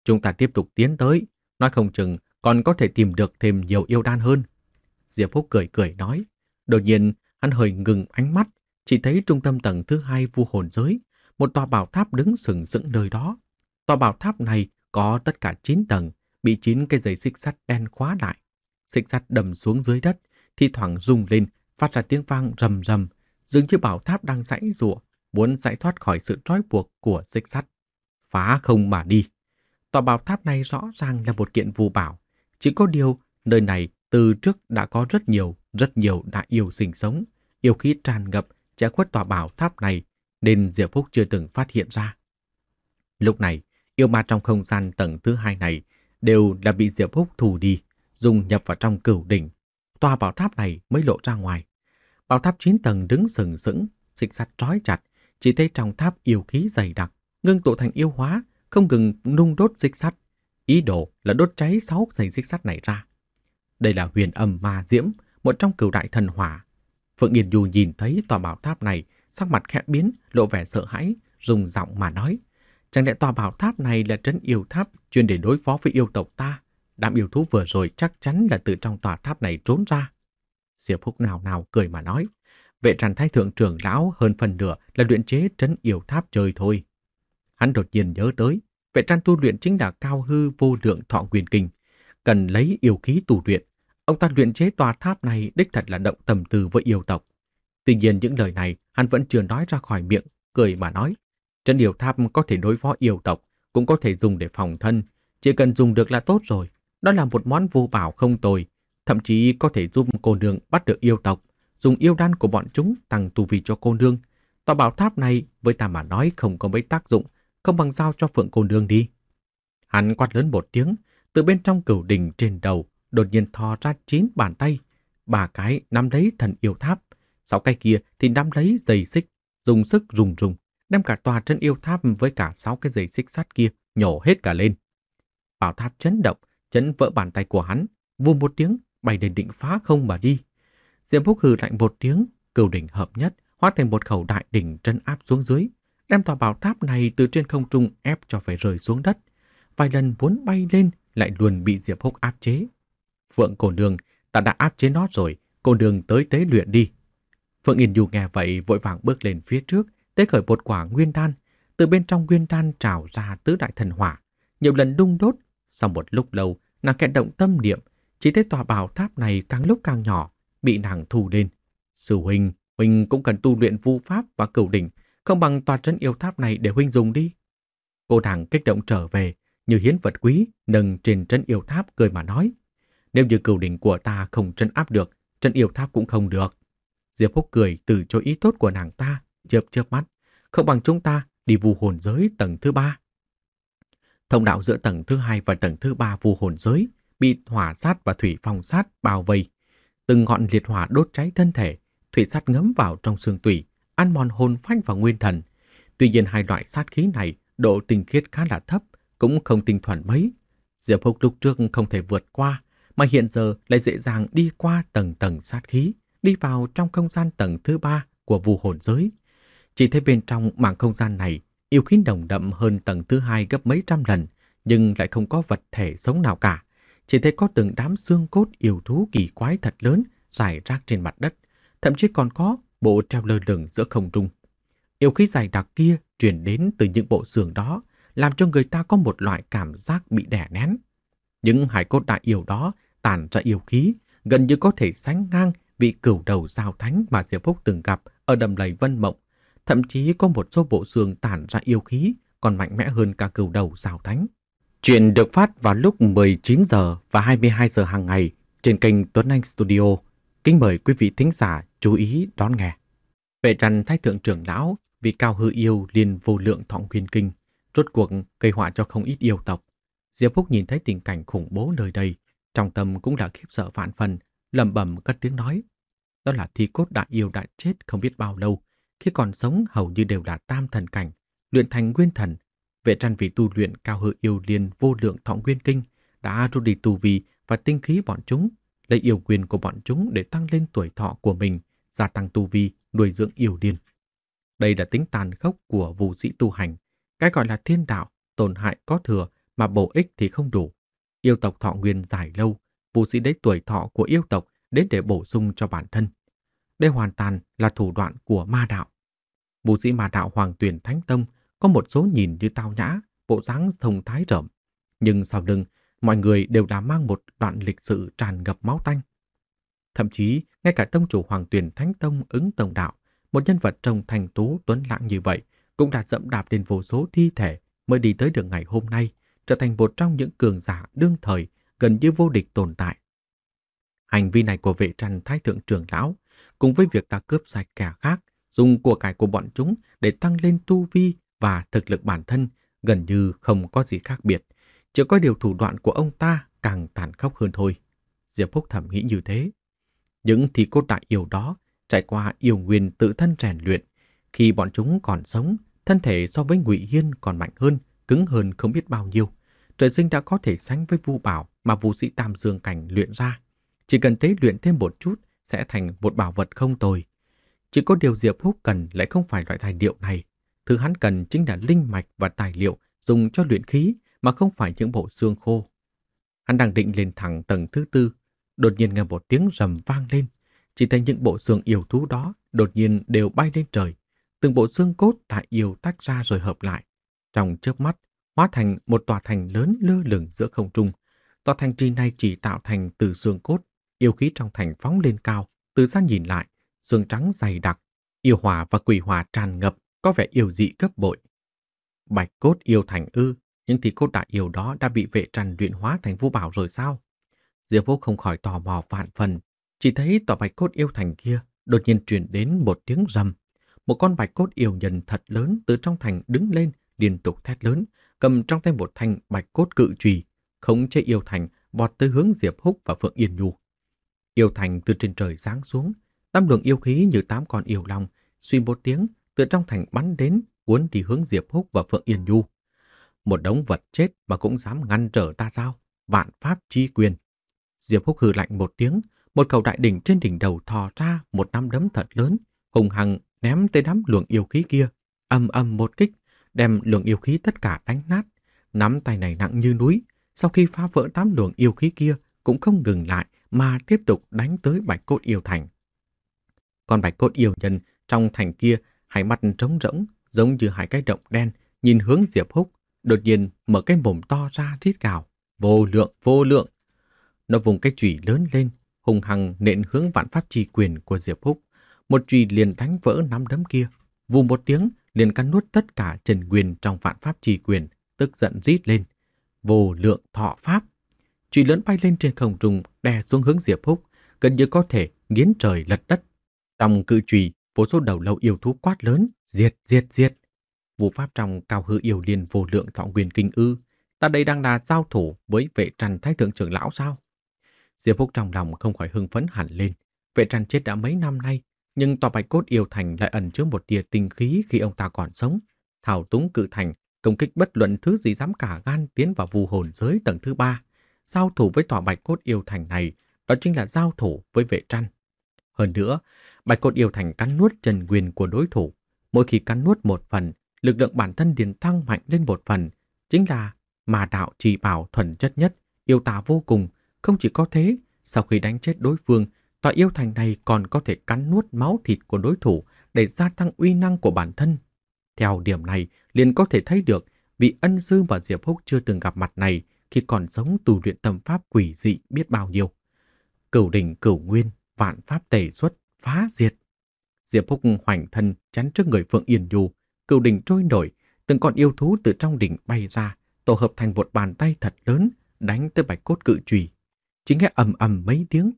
Speaker 1: Chúng ta tiếp tục tiến tới, nói không chừng còn có thể tìm được thêm nhiều yêu đan hơn. Diệp Phúc cười cười nói. Đột nhiên, hắn hơi ngừng ánh mắt, chỉ thấy trung tâm tầng thứ hai vu hồn giới, một tòa bảo tháp đứng sừng sững nơi đó. Tòa bảo tháp này có tất cả 9 tầng, bị 9 cái dây xích sắt đen khóa lại. Xích sắt đầm xuống dưới đất, thi thoảng rung lên, phát ra tiếng vang rầm rầm, dường như bảo tháp đang giãy rụa, muốn giải thoát khỏi sự trói buộc của xích sắt. Phá không mà đi. Tòa bảo tháp này rõ ràng là một kiện vụ bảo, chỉ có điều nơi này từ trước đã có rất nhiều, rất nhiều đại yêu sinh sống, yêu khí tràn ngập che khuất tòa bảo tháp này nên Diệp Phúc chưa từng phát hiện ra. Lúc này, yêu ma trong không gian tầng thứ hai này đều đã bị Diệp Phúc thù đi, dùng nhập vào trong cửu đỉnh, tòa bảo tháp này mới lộ ra ngoài. Bảo tháp 9 tầng đứng sừng sững, xích sắt trói chặt, chỉ thấy trong tháp yêu khí dày đặc, ngưng tụ thành yêu hóa, không ngừng nung đốt xích sắt. Ý đồ là đốt cháy sáu dây xích sắt này ra. Đây là huyền âm ma diễm, một trong cửu đại thần hỏa. Phượng Yên Du nhìn thấy tòa bảo tháp này, sắc mặt khẽ biến, lộ vẻ sợ hãi, dùng giọng mà nói. Chẳng lẽ tòa bảo tháp này là trấn yêu tháp chuyên để đối phó với yêu tộc ta? Đám yêu thú vừa rồi chắc chắn là từ trong tòa tháp này trốn ra. Diệp Húc nào nào cười mà nói. Vệ tràn thái thượng trưởng lão hơn phần nửa là luyện chế trấn yêu tháp trời thôi. Hắn đột nhiên nhớ tới, vệ tràn tu luyện chính là cao hư vô lượng thọ quyền kinh. Cần lấy yêu khí tu luyện. Ông ta luyện chế tòa tháp này đích thật là động tầm từ với yêu tộc. Tuy nhiên những lời này hắn vẫn chưa nói ra khỏi miệng, cười mà nói. Trấn yêu tháp có thể đối phó yêu tộc, cũng có thể dùng để phòng thân, chỉ cần dùng được là tốt rồi. Đó là một món vô bảo không tồi, thậm chí có thể giúp cô nương bắt được yêu tộc, dùng yêu đan của bọn chúng tăng tu vi cho cô nương. Tòa bảo tháp này với ta mà nói không có mấy tác dụng, không bằng giao cho phượng cô nương đi. Hắn quát lớn một tiếng, từ bên trong cửu đình trên đầu đột nhiên thò ra chín bàn tay, ba cái nắm lấy thần yêu tháp, sáu cái kia thì nắm lấy dây xích, dùng sức rùng rùng, đem cả tòa trấn yêu tháp với cả sáu cái dây xích sắt kia nhổ hết cả lên. Bảo tháp chấn động, chấn vỡ bàn tay của hắn, vùm một tiếng, bay đến định phá không mà đi. Diệp Phúc hừ lạnh một tiếng, cửu đỉnh hợp nhất, hóa thành một khẩu đại đỉnh trấn áp xuống dưới, đem tòa bảo tháp này từ trên không trung ép cho phải rơi xuống đất. Vài lần muốn bay lên lại luôn bị Diệp phúc áp chế. Phượng cổ đường, ta đã áp chế nó rồi, cổ đường tới tế luyện đi. Phượng Yên Dù nghe vậy vội vàng bước lên phía trước, tế khởi một quả nguyên đan. Từ bên trong nguyên đan trào ra tứ đại thần hỏa, nhiều lần đung đốt sau một lúc lâu, nàng kẹt động tâm niệm, chỉ thấy tòa bảo tháp này càng lúc càng nhỏ, bị nàng thu lên. Sư huynh, huynh cũng cần tu luyện vu pháp và cửu đỉnh, không bằng tòa trấn yêu tháp này để huynh dùng đi. Cô nàng kích động trở về, như hiến vật quý, nâng trên trấn yêu tháp cười mà nói. Nếu như cửu đỉnh của ta không trấn áp được, trấn yêu tháp cũng không được. Diệp Húc cười từ chối ý tốt của nàng ta, chớp chớp mắt. Không bằng chúng ta đi vu hồn giới tầng thứ ba. Thông đạo giữa tầng thứ hai và tầng thứ ba vu hồn giới bị hỏa sát và thủy phong sát bao vây. Từng ngọn liệt hỏa đốt cháy thân thể, thủy sát ngấm vào trong xương tủy, ăn mòn hồn phách và nguyên thần. Tuy nhiên hai loại sát khí này độ tinh khiết khá là thấp, cũng không tinh thuần mấy. Diệp Húc lúc trước không thể vượt qua, mà hiện giờ lại dễ dàng đi qua tầng tầng sát khí, đi vào trong không gian tầng thứ ba của Vù hồn giới. Chỉ thấy bên trong mảng không gian này yêu khí nồng đậm hơn tầng thứ hai gấp mấy trăm lần, nhưng lại không có vật thể sống nào cả. Chỉ thấy có từng đám xương cốt yêu thú kỳ quái thật lớn dài rác trên mặt đất, thậm chí còn có bộ treo lơ lửng giữa không trung. Yêu khí dài đặc kia truyền đến từ những bộ xương đó, làm cho người ta có một loại cảm giác bị đè nén. Những hải cốt đại yêu đó tàn ra yêu khí, gần như có thể sánh ngang vị cửu đầu giao thánh mà Diệp Phúc từng gặp ở đầm lầy Vân Mộng thậm chí có một số bộ xương tản ra yêu khí còn mạnh mẽ hơn cả cừu đầu rào thánh. Chuyện được phát vào lúc 19 giờ và 22 giờ hàng ngày trên kênh Tuấn Anh Studio. Kính mời quý vị thính giả chú ý đón nghe. Vệ trần thái thượng trưởng lão vì cao hư yêu liền vô lượng thọng huyền kinh, rốt cuộc gây họa cho không ít yêu tộc. Diệp Phúc nhìn thấy tình cảnh khủng bố nơi đây, trong tâm cũng đã khiếp sợ vạn phần, lẩm bẩm cất tiếng nói. Đó là thi cốt đại yêu đã chết không biết bao lâu, khi còn sống hầu như đều là tam thần cảnh, luyện thành nguyên thần. Vệ trăn vì tu luyện cao hự yêu liên vô lượng thọ nguyên kinh đã rút đi tu vi và tinh khí bọn chúng, lấy yêu quyền của bọn chúng để tăng lên tuổi thọ của mình, gia tăng tu vi, nuôi dưỡng yêu điên. Đây là tính tàn khốc của vũ sĩ tu hành, cái gọi là thiên đạo, tổn hại có thừa mà bổ ích thì không đủ. Yêu tộc thọ nguyên dài lâu, vũ sĩ lấy tuổi thọ của yêu tộc đến để bổ sung cho bản thân. Đây hoàn toàn là thủ đoạn của ma đạo. Vũ sĩ ma đạo Hoàng Tuyển Thánh Tông có một số nhìn như tao nhã, bộ dáng thông thái rộng, nhưng sau lưng mọi người đều đã mang một đoạn lịch sử tràn ngập máu tanh. Thậm chí, ngay cả tông chủ Hoàng Tuyển Thánh Tông ứng tổng đạo, một nhân vật trông thành tú tuấn lãng như vậy, cũng đã dẫm đạp lên vô số thi thể mới đi tới được ngày hôm nay, trở thành một trong những cường giả đương thời gần như vô địch tồn tại. Hành vi này của vệ trăn thái thượng trưởng lão cùng với việc ta cướp sạch kẻ khác, dùng của cải của bọn chúng để tăng lên tu vi và thực lực bản thân gần như không có gì khác biệt. Chỉ có điều thủ đoạn của ông ta càng tàn khốc hơn thôi. Diệp Phúc thẩm nghĩ như thế. Những thi cốt đại yêu đó trải qua yêu nguyên tự thân rèn luyện. Khi bọn chúng còn sống, thân thể so với ngụy Hiên còn mạnh hơn, cứng hơn không biết bao nhiêu. Trời sinh đã có thể sánh với vu bảo mà vũ sĩ Tam Dương Cảnh luyện ra. Chỉ cần tế luyện thêm một chút sẽ thành một bảo vật không tồi. Chỉ có điều Diệp Húc cần lại không phải loại tài liệu này. Thứ hắn cần chính là linh mạch và tài liệu dùng cho luyện khí mà không phải những bộ xương khô. Hắn đang định lên thẳng tầng thứ tư, đột nhiên nghe một tiếng rầm vang lên. Chỉ thấy những bộ xương yêu thú đó đột nhiên đều bay lên trời. Từng bộ xương cốt lại yêu tách ra rồi hợp lại. Trong chớp mắt, hóa thành một tòa thành lớn lơ lửng giữa không trung. Tòa thành trì này chỉ tạo thành từ xương cốt Yêu khí trong thành phóng lên cao, từ xa nhìn lại, xương trắng dày đặc, yêu hòa và quỷ hòa tràn ngập, có vẻ yêu dị gấp bội. Bạch cốt yêu thành ư, những thì cốt đại yêu đó đã bị vệ trần luyện hóa thành vũ bảo rồi sao? Diệp Vũ không khỏi tò mò vạn phần, chỉ thấy tòa bạch cốt yêu thành kia đột nhiên truyền đến một tiếng rầm. Một con bạch cốt yêu nhân thật lớn từ trong thành đứng lên, liên tục thét lớn, cầm trong tay một thanh bạch cốt cự trùy, khống chế yêu thành vọt tới hướng Diệp Húc và Phượng Yên Nhu. Kiều thành từ trên trời giáng xuống, tám luồng yêu khí như tám con yêu long, suy một tiếng, từ trong thành bắn đến, cuốn đi hướng Diệp Húc và Phượng Yên Nhu. Một đống vật chết mà cũng dám ngăn trở ta sao? Vạn pháp chi quyền. Diệp Húc hừ lạnh một tiếng, một cầu đại đỉnh trên đỉnh đầu thò ra một nắm đấm thật lớn, hùng hằng ném tới đám luồng yêu khí kia, âm âm một kích, đem luồng yêu khí tất cả đánh nát. Nắm tay này nặng như núi, sau khi phá vỡ tám luồng yêu khí kia cũng không ngừng lại, mà tiếp tục đánh tới bạch cốt yêu thành. Còn bạch cốt yêu nhân trong thành kia hai mắt trống rỗng giống như hai cái động đen nhìn hướng Diệp Húc đột nhiên mở cái mồm to ra rít gào vô lượng vô lượng nó vùng cái chùy lớn lên hùng hằng nện hướng vạn pháp trì quyền của Diệp Húc một chùy liền đánh vỡ nắm đấm kia vù một tiếng liền cắn nuốt tất cả trần quyền trong vạn pháp trì quyền tức giận rít lên vô lượng thọ pháp trùy lớn bay lên trên không trung, đè xuống hướng Diệp Húc, gần như có thể nghiến trời lật đất. Trong cự trùy, vô số đầu lâu yêu thú quát lớn, diệt, diệt, diệt. Vũ pháp trong cao hư yêu liền vô lượng thọ nguyên kinh ư, ta đây đang là giao thủ với vệ trần thái thượng trưởng lão sao? Diệp Húc trong lòng không khỏi hưng phấn hẳn lên. Vệ trần chết đã mấy năm nay, nhưng tòa bạch cốt yêu thành lại ẩn chứa một tia tinh khí khi ông ta còn sống. Thảo túng cự thành, công kích bất luận thứ gì dám cả gan tiến vào vù hồn giới tầng thứ ba giao thủ với tòa bạch cốt yêu thành này, đó chính là giao thủ với vệ trăn. Hơn nữa, bạch cốt yêu thành cắn nuốt trần quyền của đối thủ. Mỗi khi cắn nuốt một phần, lực lượng bản thân điền tăng mạnh lên một phần, chính là mà đạo trì bảo thuần chất nhất, yêu tà vô cùng. Không chỉ có thế, sau khi đánh chết đối phương, tòa yêu thành này còn có thể cắn nuốt máu thịt của đối thủ để gia tăng uy năng của bản thân. Theo điểm này, liền có thể thấy được vị ân sư và Diệp Húc chưa từng gặp mặt này khi còn sống tu luyện tâm pháp quỷ dị biết bao nhiêu. Cửu đỉnh cửu nguyên, vạn pháp tề xuất, phá diệt. Diệp Phúc hoành thân chắn trước người Phượng Yên Nhu, cửu đỉnh trôi nổi, từng con yêu thú từ trong đỉnh bay ra, tổ hợp thành một bàn tay thật lớn, đánh tới bạch cốt cự trùy. Chính nghe ầm ầm mấy tiếng,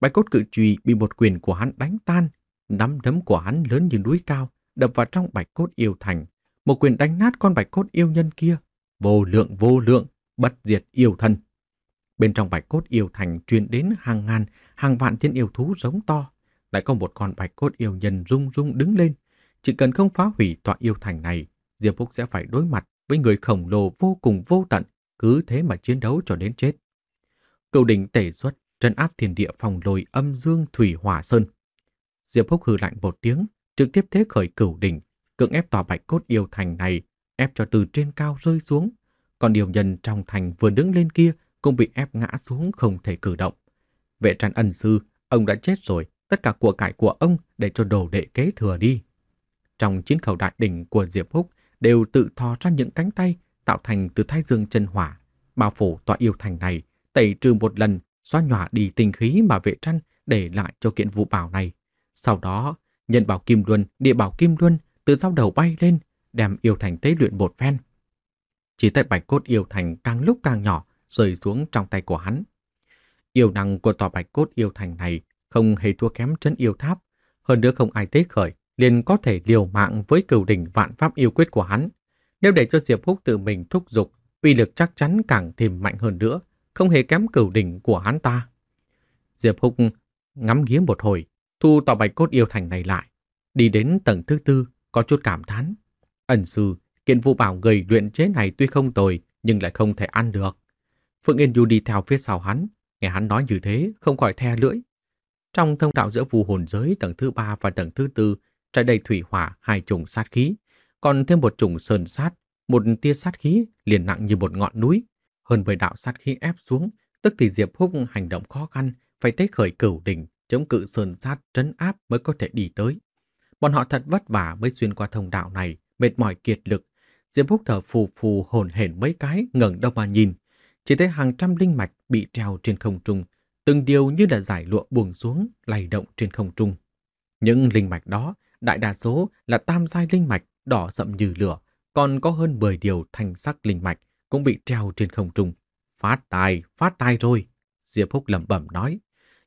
Speaker 1: bạch cốt cự trùy bị một quyền của hắn đánh tan, nắm đấm của hắn lớn như núi cao, đập vào trong bạch cốt yêu thành. Một quyền đánh nát con bạch cốt yêu nhân kia, vô lượng vô lượng, bất diệt yêu thân. Bên trong bạch cốt yêu thành truyền đến hàng ngàn, hàng vạn thiên yêu thú giống to. Lại có một con bạch cốt yêu nhân rung rung đứng lên. Chỉ cần không phá hủy tọa yêu thành này, Diệp Phúc sẽ phải đối mặt với người khổng lồ vô cùng vô tận, cứ thế mà chiến đấu cho đến chết. Cầu đỉnh tẩy xuất, trấn áp thiên địa phòng lồi âm dương thủy hỏa sơn. Diệp Phúc hừ lạnh một tiếng, trực tiếp thế khởi cửu đỉnh, cưỡng ép tòa bạch cốt yêu thành này, ép cho từ trên cao rơi xuống, còn điều nhân trong thành vừa đứng lên kia cũng bị ép ngã xuống không thể cử động. Vệ trăn ân sư, ông đã chết rồi, tất cả của cải của ông để cho đồ đệ kế thừa đi. Trong chiến khẩu đại đỉnh của Diệp Húc đều tự thò ra những cánh tay tạo thành từ thái dương chân hỏa, bao phủ tòa yêu thành này, tẩy trừ một lần, xóa nhòa đi tình khí mà vệ trăn để lại cho kiện vụ bảo này. Sau đó, nhân bảo kim luân, địa bảo kim luân từ sau đầu bay lên, đem yêu thành tế luyện một phen. Chỉ tay bạch cốt yêu thành càng lúc càng nhỏ, rơi xuống trong tay của hắn. Yêu năng của tòa bạch cốt yêu thành này không hề thua kém chân yêu tháp. Hơn nữa không ai tế khởi, liền có thể liều mạng với cửu đỉnh vạn pháp yêu quyết của hắn. Nếu để cho Diệp Húc tự mình thúc giục, uy lực chắc chắn càng thêm mạnh hơn nữa, không hề kém cửu đỉnh của hắn ta. Diệp Húc ngắm nghía một hồi, thu tòa bạch cốt yêu thành này lại, đi đến tầng thứ tư, có chút cảm thán. Ẩn sư Kiện vụ bảo người luyện chế này tuy không tồi, nhưng lại không thể ăn được. Phượng Yên Du đi theo phía sau hắn, nghe hắn nói như thế, không khỏi the lưỡi. Trong thông đạo giữa phù hồn giới tầng thứ ba và tầng thứ tư, trải đầy thủy hỏa hai chủng sát khí, còn thêm một chủng sơn sát, một tia sát khí liền nặng như một ngọn núi, hơn 10 đạo sát khí ép xuống, tức thì Diệp Húc hành động khó khăn, phải tế khởi cửu đỉnh, chống cự sơn sát trấn áp mới có thể đi tới. Bọn họ thật vất vả mới xuyên qua thông đạo này, mệt mỏi kiệt lực, Diệp Húc thở phù phù hồn hển mấy cái ngẩng đầu mà nhìn. Chỉ thấy hàng trăm linh mạch bị treo trên không trung, từng điều như là giải lụa buông xuống, lay động trên không trung. Những linh mạch đó, đại đa số là tam giai linh mạch đỏ sậm như lửa, còn có hơn 10 điều thanh sắc linh mạch cũng bị treo trên không trung. Phát tài, phát tài rồi, Diệp Húc lẩm bẩm nói.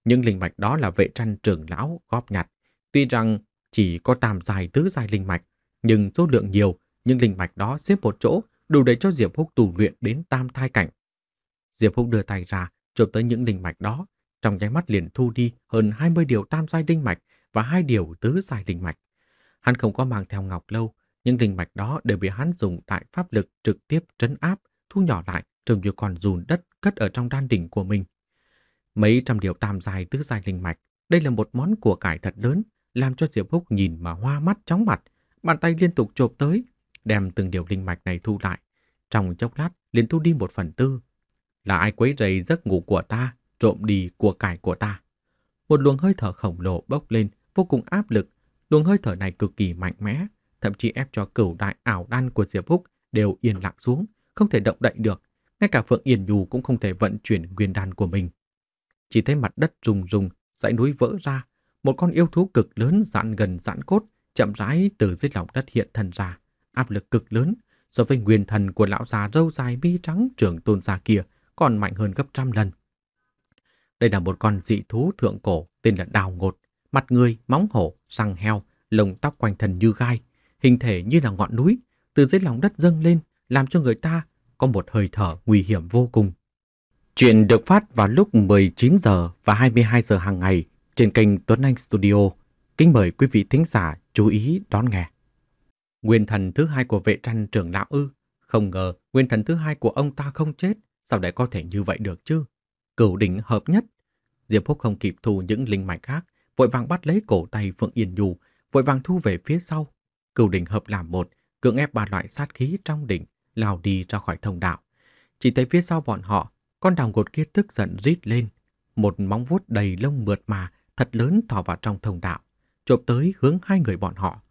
Speaker 1: Những linh mạch đó là vệ tranh trưởng lão góp nhặt. Tuy rằng chỉ có tam giai tứ giai linh mạch, nhưng số lượng nhiều những linh mạch đó xếp một chỗ đủ để cho Diệp Húc tù luyện đến tam thai cảnh. Diệp Húc đưa tay ra, chụp tới những linh mạch đó, trong nháy mắt liền thu đi hơn 20 điều tam giai linh mạch và hai điều tứ giai linh mạch. Hắn không có mang theo ngọc lâu, những linh mạch đó đều bị hắn dùng tại pháp lực trực tiếp trấn áp, thu nhỏ lại trông như còn dùn đất cất ở trong đan đỉnh của mình. Mấy trăm điều tam giai tứ giai linh mạch, đây là một món của cải thật lớn, làm cho Diệp Húc nhìn mà hoa mắt chóng mặt, bàn tay liên tục chộp tới, đem từng điều linh mạch này thu lại, trong chốc lát liền thu đi một phần tư. Là ai quấy rầy giấc ngủ của ta, trộm đi của cải của ta. Một luồng hơi thở khổng lồ bốc lên, vô cùng áp lực, luồng hơi thở này cực kỳ mạnh mẽ, thậm chí ép cho cửu đại ảo đan của Diệp Húc đều yên lặng xuống, không thể động đậy được, ngay cả Phượng Yên Nhu cũng không thể vận chuyển nguyên đan của mình. Chỉ thấy mặt đất rung rung, dãy núi vỡ ra, một con yêu thú cực lớn dạn gần dãn cốt, chậm rãi từ dưới lòng đất hiện thân ra áp lực cực lớn so với nguyên thần của lão già râu dài bi trắng trưởng tôn gia kia còn mạnh hơn gấp trăm lần. Đây là một con dị thú thượng cổ tên là đào ngột, mặt người, móng hổ, răng heo, lồng tóc quanh thân như gai, hình thể như là ngọn núi, từ dưới lòng đất dâng lên làm cho người ta có một hơi thở nguy hiểm vô cùng. Chuyện được phát vào lúc 19 giờ và 22 giờ hàng ngày trên kênh Tuấn Anh Studio. Kính mời quý vị thính giả chú ý đón nghe. Nguyên thần thứ hai của vệ tranh trưởng lão ư, không ngờ nguyên thần thứ hai của ông ta không chết, sao lại có thể như vậy được chứ? Cửu đỉnh hợp nhất. Diệp Phúc không kịp thu những linh mạch khác, vội vàng bắt lấy cổ tay Phượng Yên Nhu, vội vàng thu về phía sau. Cửu đỉnh hợp làm một, cưỡng ép ba loại sát khí trong đỉnh, lao đi ra khỏi thông đạo. Chỉ thấy phía sau bọn họ, con đào ngột kia tức giận rít lên. Một móng vuốt đầy lông mượt mà, thật lớn thò vào trong thông đạo, chộp tới hướng hai người bọn họ.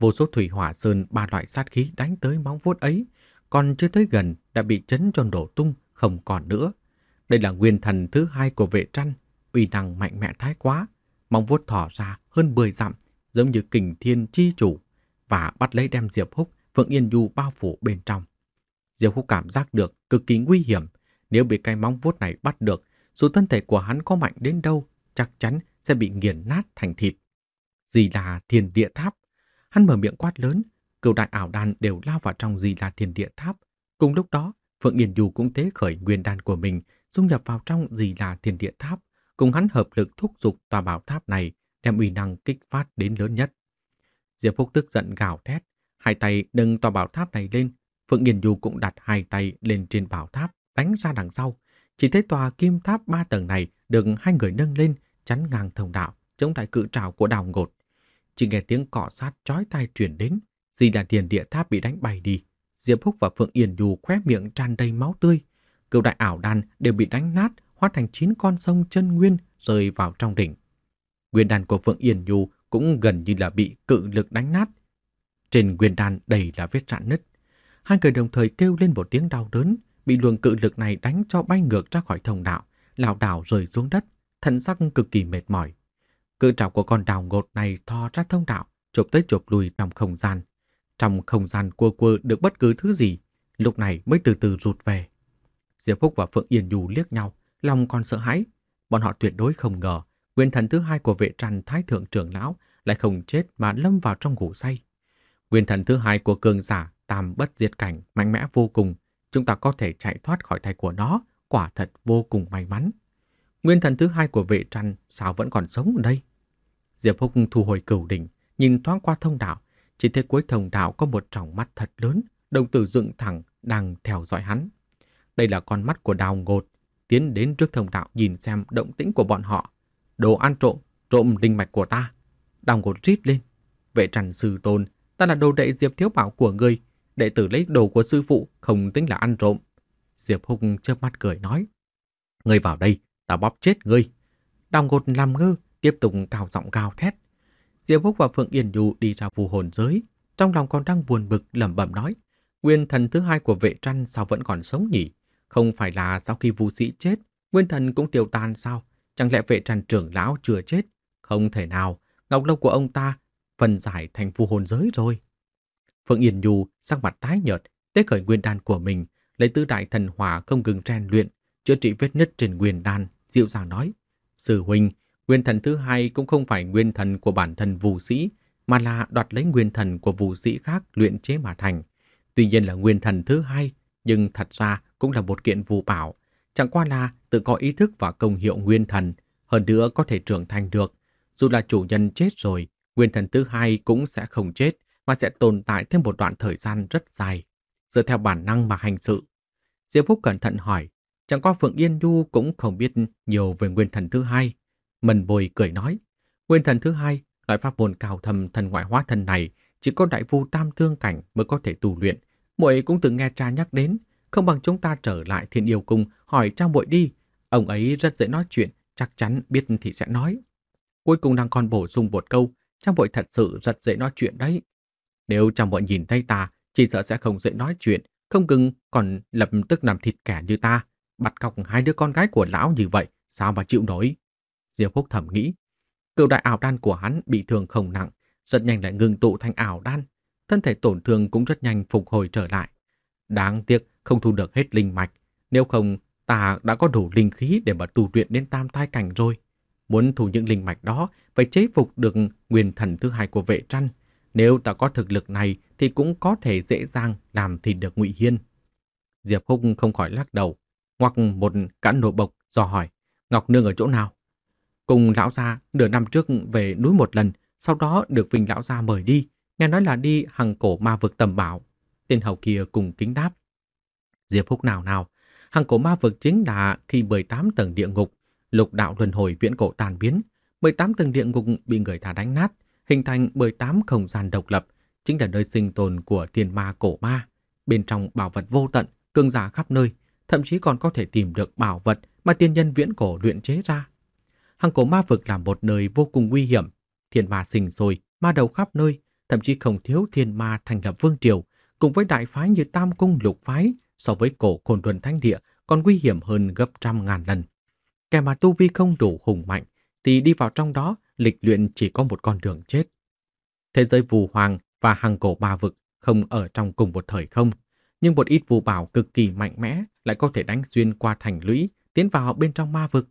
Speaker 1: Vô số thủy hỏa sơn ba loại sát khí đánh tới móng vuốt ấy, còn chưa tới gần đã bị chấn cho đổ tung, không còn nữa. Đây là nguyên thần thứ hai của vệ trăn, uy năng mạnh mẽ thái quá, móng vuốt thỏ ra hơn 10 dặm, giống như kình thiên chi chủ, và bắt lấy đem Diệp Húc, Phượng Yên Du bao phủ bên trong. Diệp Húc cảm giác được cực kỳ nguy hiểm, nếu bị cái móng vuốt này bắt được, dù thân thể của hắn có mạnh đến đâu, chắc chắn sẽ bị nghiền nát thành thịt. Gì là thiền địa tháp, Hắn mở miệng quát lớn, cửu đại ảo đan đều lao vào trong gì là thiền địa tháp. Cùng lúc đó, Phượng Yên Du cũng tế khởi nguyên đan của mình, dung nhập vào trong gì là thiền địa tháp, cùng hắn hợp lực thúc giục tòa bảo tháp này, đem uy năng kích phát đến lớn nhất. Diệp Phúc tức giận gào thét, hai tay nâng tòa bảo tháp này lên, Phượng Yên Du cũng đặt hai tay lên trên bảo tháp, đánh ra đằng sau. Chỉ thấy tòa kim tháp ba tầng này được hai người nâng lên, chắn ngang thông đạo, chống lại cự trào của đào ngột chỉ nghe tiếng cọ sát chói tai truyền đến, gì là tiền địa tháp bị đánh bay đi. Diệp Húc và Phượng yền Dù khoe miệng tràn đầy máu tươi. Cựu đại ảo đan đều bị đánh nát, hóa thành chín con sông chân nguyên rơi vào trong đỉnh. Nguyên đàn của Phượng yền Dù cũng gần như là bị cự lực đánh nát. Trên nguyên đàn đầy là vết rạn nứt. Hai người đồng thời kêu lên một tiếng đau đớn, bị luồng cự lực này đánh cho bay ngược ra khỏi thông đạo, lảo đảo rơi xuống đất, thân sắc cực kỳ mệt mỏi. Cự trảo của con đào ngột này to ra thông đạo, chụp tới chụp lùi trong không gian. Trong không gian cua cua được bất cứ thứ gì, lúc này mới từ từ rụt về. Diệp Phúc và Phượng Yên Nhu liếc nhau, lòng còn sợ hãi. Bọn họ tuyệt đối không ngờ, nguyên thần thứ hai của vệ trăn thái thượng trưởng lão lại không chết mà lâm vào trong ngủ say. Nguyên thần thứ hai của cường giả tam bất diệt cảnh mạnh mẽ vô cùng, chúng ta có thể chạy thoát khỏi tay của nó, quả thật vô cùng may mắn. Nguyên thần thứ hai của vệ trăn sao vẫn còn sống ở đây? Diệp Húc thu hồi cửu đỉnh, nhìn thoáng qua thông đạo, chỉ thấy cuối thông đạo có một tròng mắt thật lớn, đồng tử dựng thẳng đang theo dõi hắn. Đây là con mắt của Đào Ngột, tiến đến trước thông đạo nhìn xem động tĩnh của bọn họ. Đồ ăn trộm, trộm linh mạch của ta. Đào Ngột rít lên. Vệ trần sư tôn, ta là đồ đệ Diệp Thiếu Bảo của ngươi, đệ tử lấy đồ của sư phụ không tính là ăn trộm. Diệp Húc chớp mắt cười nói, ngươi vào đây, ta bóp chết ngươi. Đào Ngột làm ngơ, tiếp tục cao giọng cao thét. Diệp Phúc và Phượng Yên Nhu đi ra phù hồn giới, trong lòng còn đang buồn bực lẩm bẩm nói, nguyên thần thứ hai của vệ trăn sao vẫn còn sống nhỉ? Không phải là sau khi vũ sĩ chết, nguyên thần cũng tiêu tan sao? Chẳng lẽ vệ trăn trưởng lão chưa chết? Không thể nào, ngọc lâu của ông ta phần giải thành phù hồn giới rồi. Phượng Yên Nhu sắc mặt tái nhợt, tế khởi nguyên đan của mình, lấy tứ đại thần hỏa không ngừng rèn luyện, chữa trị vết nứt trên nguyên đan, dịu dàng nói: "Sư huynh, Nguyên thần thứ hai cũng không phải nguyên thần của bản thân Vũ Sĩ, mà là đoạt lấy nguyên thần của Vũ Sĩ khác luyện chế mà thành. Tuy nhiên là nguyên thần thứ hai, nhưng thật ra cũng là một kiện vũ bảo, chẳng qua là tự có ý thức và công hiệu nguyên thần, hơn nữa có thể trưởng thành được. Dù là chủ nhân chết rồi, nguyên thần thứ hai cũng sẽ không chết, mà sẽ tồn tại thêm một đoạn thời gian rất dài, dựa theo bản năng mà hành sự. Diệp Phúc cẩn thận hỏi, chẳng qua Phượng Yên Nhu cũng không biết nhiều về nguyên thần thứ hai, mình bồi cười nói, nguyên thần thứ hai, loại pháp môn cao thầm thần ngoại hóa thần này, chỉ có đại vu tam thương cảnh mới có thể tu luyện. Muội cũng từng nghe cha nhắc đến, không bằng chúng ta trở lại thiên yêu cung hỏi cha muội đi. Ông ấy rất dễ nói chuyện, chắc chắn biết thì sẽ nói. Cuối cùng nàng còn bổ sung một câu, cha muội thật sự rất dễ nói chuyện đấy. Nếu cha muội nhìn thấy ta, chỉ sợ sẽ không dễ nói chuyện, không cưng còn lập tức làm thịt kẻ như ta. Bắt cọc hai đứa con gái của lão như vậy, sao mà chịu nổi? Diệp Phúc thầm nghĩ. Cựu đại ảo đan của hắn bị thương không nặng, rất nhanh lại ngừng tụ thành ảo đan. Thân thể tổn thương cũng rất nhanh phục hồi trở lại. Đáng tiếc không thu được hết linh mạch. Nếu không, ta đã có đủ linh khí để mà tu luyện đến tam thai cảnh rồi. Muốn thu những linh mạch đó, phải chế phục được nguyên thần thứ hai của vệ trăn. Nếu ta có thực lực này thì cũng có thể dễ dàng làm thịt được ngụy Hiên. Diệp Húc không khỏi lắc đầu, ngoặc một cán nổ bộc dò hỏi, Ngọc Nương ở chỗ nào? Cùng lão gia nửa năm trước về núi một lần, sau đó được Vinh lão gia mời đi, nghe nói là đi hằng cổ ma vực tầm bảo. Tên hầu kia cùng kính đáp. Diệp Húc nào nào, hằng cổ ma vực chính là khi 18 tầng địa ngục, lục đạo luân hồi viễn cổ tàn biến, 18 tầng địa ngục bị người ta đánh nát, hình thành 18 không gian độc lập, chính là nơi sinh tồn của thiên ma cổ ma. Bên trong bảo vật vô tận, cương giả khắp nơi, thậm chí còn có thể tìm được bảo vật mà tiên nhân viễn cổ luyện chế ra Hang cổ ma vực là một nơi vô cùng nguy hiểm. Thiên ma sinh sôi, ma đầu khắp nơi, thậm chí không thiếu thiên ma thành lập vương triều, cùng với đại phái như tam cung lục phái, so với cổ khôn luân thánh địa còn nguy hiểm hơn gấp trăm ngàn lần. Kẻ mà tu vi không đủ hùng mạnh thì đi vào trong đó lịch luyện chỉ có một con đường chết. Thế giới vù hoàng và hàng cổ ba vực không ở trong cùng một thời không, nhưng một ít phù bảo cực kỳ mạnh mẽ lại có thể đánh xuyên qua thành lũy, tiến vào bên trong ma vực.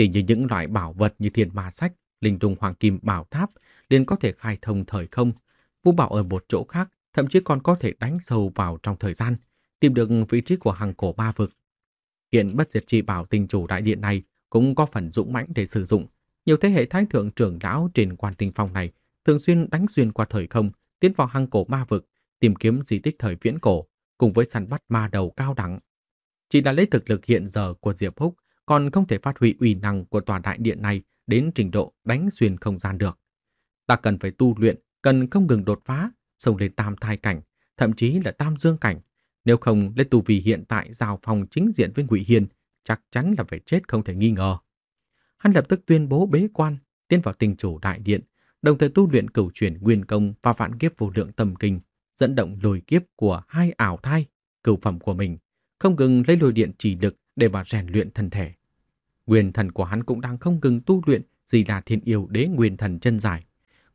Speaker 1: Tỉ như những loại bảo vật như thiên ma sách, linh trùng hoàng kim bảo tháp liền có thể khai thông thời không. Vũ bảo ở một chỗ khác, thậm chí còn có thể đánh sâu vào trong thời gian, tìm được vị trí của hàng cổ ba vực. Hiện bất diệt chi bảo tình chủ đại điện này cũng có phần dũng mãnh để sử dụng. Nhiều thế hệ thái thượng trưởng lão trên quan tinh phong này thường xuyên đánh xuyên qua thời không, tiến vào hang cổ ma vực, tìm kiếm di tích thời viễn cổ, cùng với săn bắt ma đầu cao đẳng. Chỉ là lấy thực lực hiện giờ của Diệp Húc còn không thể phát huy uy năng của tòa đại điện này đến trình độ đánh xuyên không gian được. Ta cần phải tu luyện, cần không ngừng đột phá, xông lên tam thai cảnh, thậm chí là tam dương cảnh. Nếu không, lấy tu vì hiện tại giao phòng chính diện với Ngụy Hiền, chắc chắn là phải chết không thể nghi ngờ. Hắn lập tức tuyên bố bế quan, tiến vào tình chủ đại điện, đồng thời tu luyện cửu chuyển nguyên công và vạn kiếp vô lượng tâm kinh, dẫn động lôi kiếp của hai ảo thai, cửu phẩm của mình, không ngừng lấy lôi điện chỉ lực để mà rèn luyện thân thể. Nguyên thần của hắn cũng đang không ngừng tu luyện gì là thiên yêu đế nguyên thần chân dài.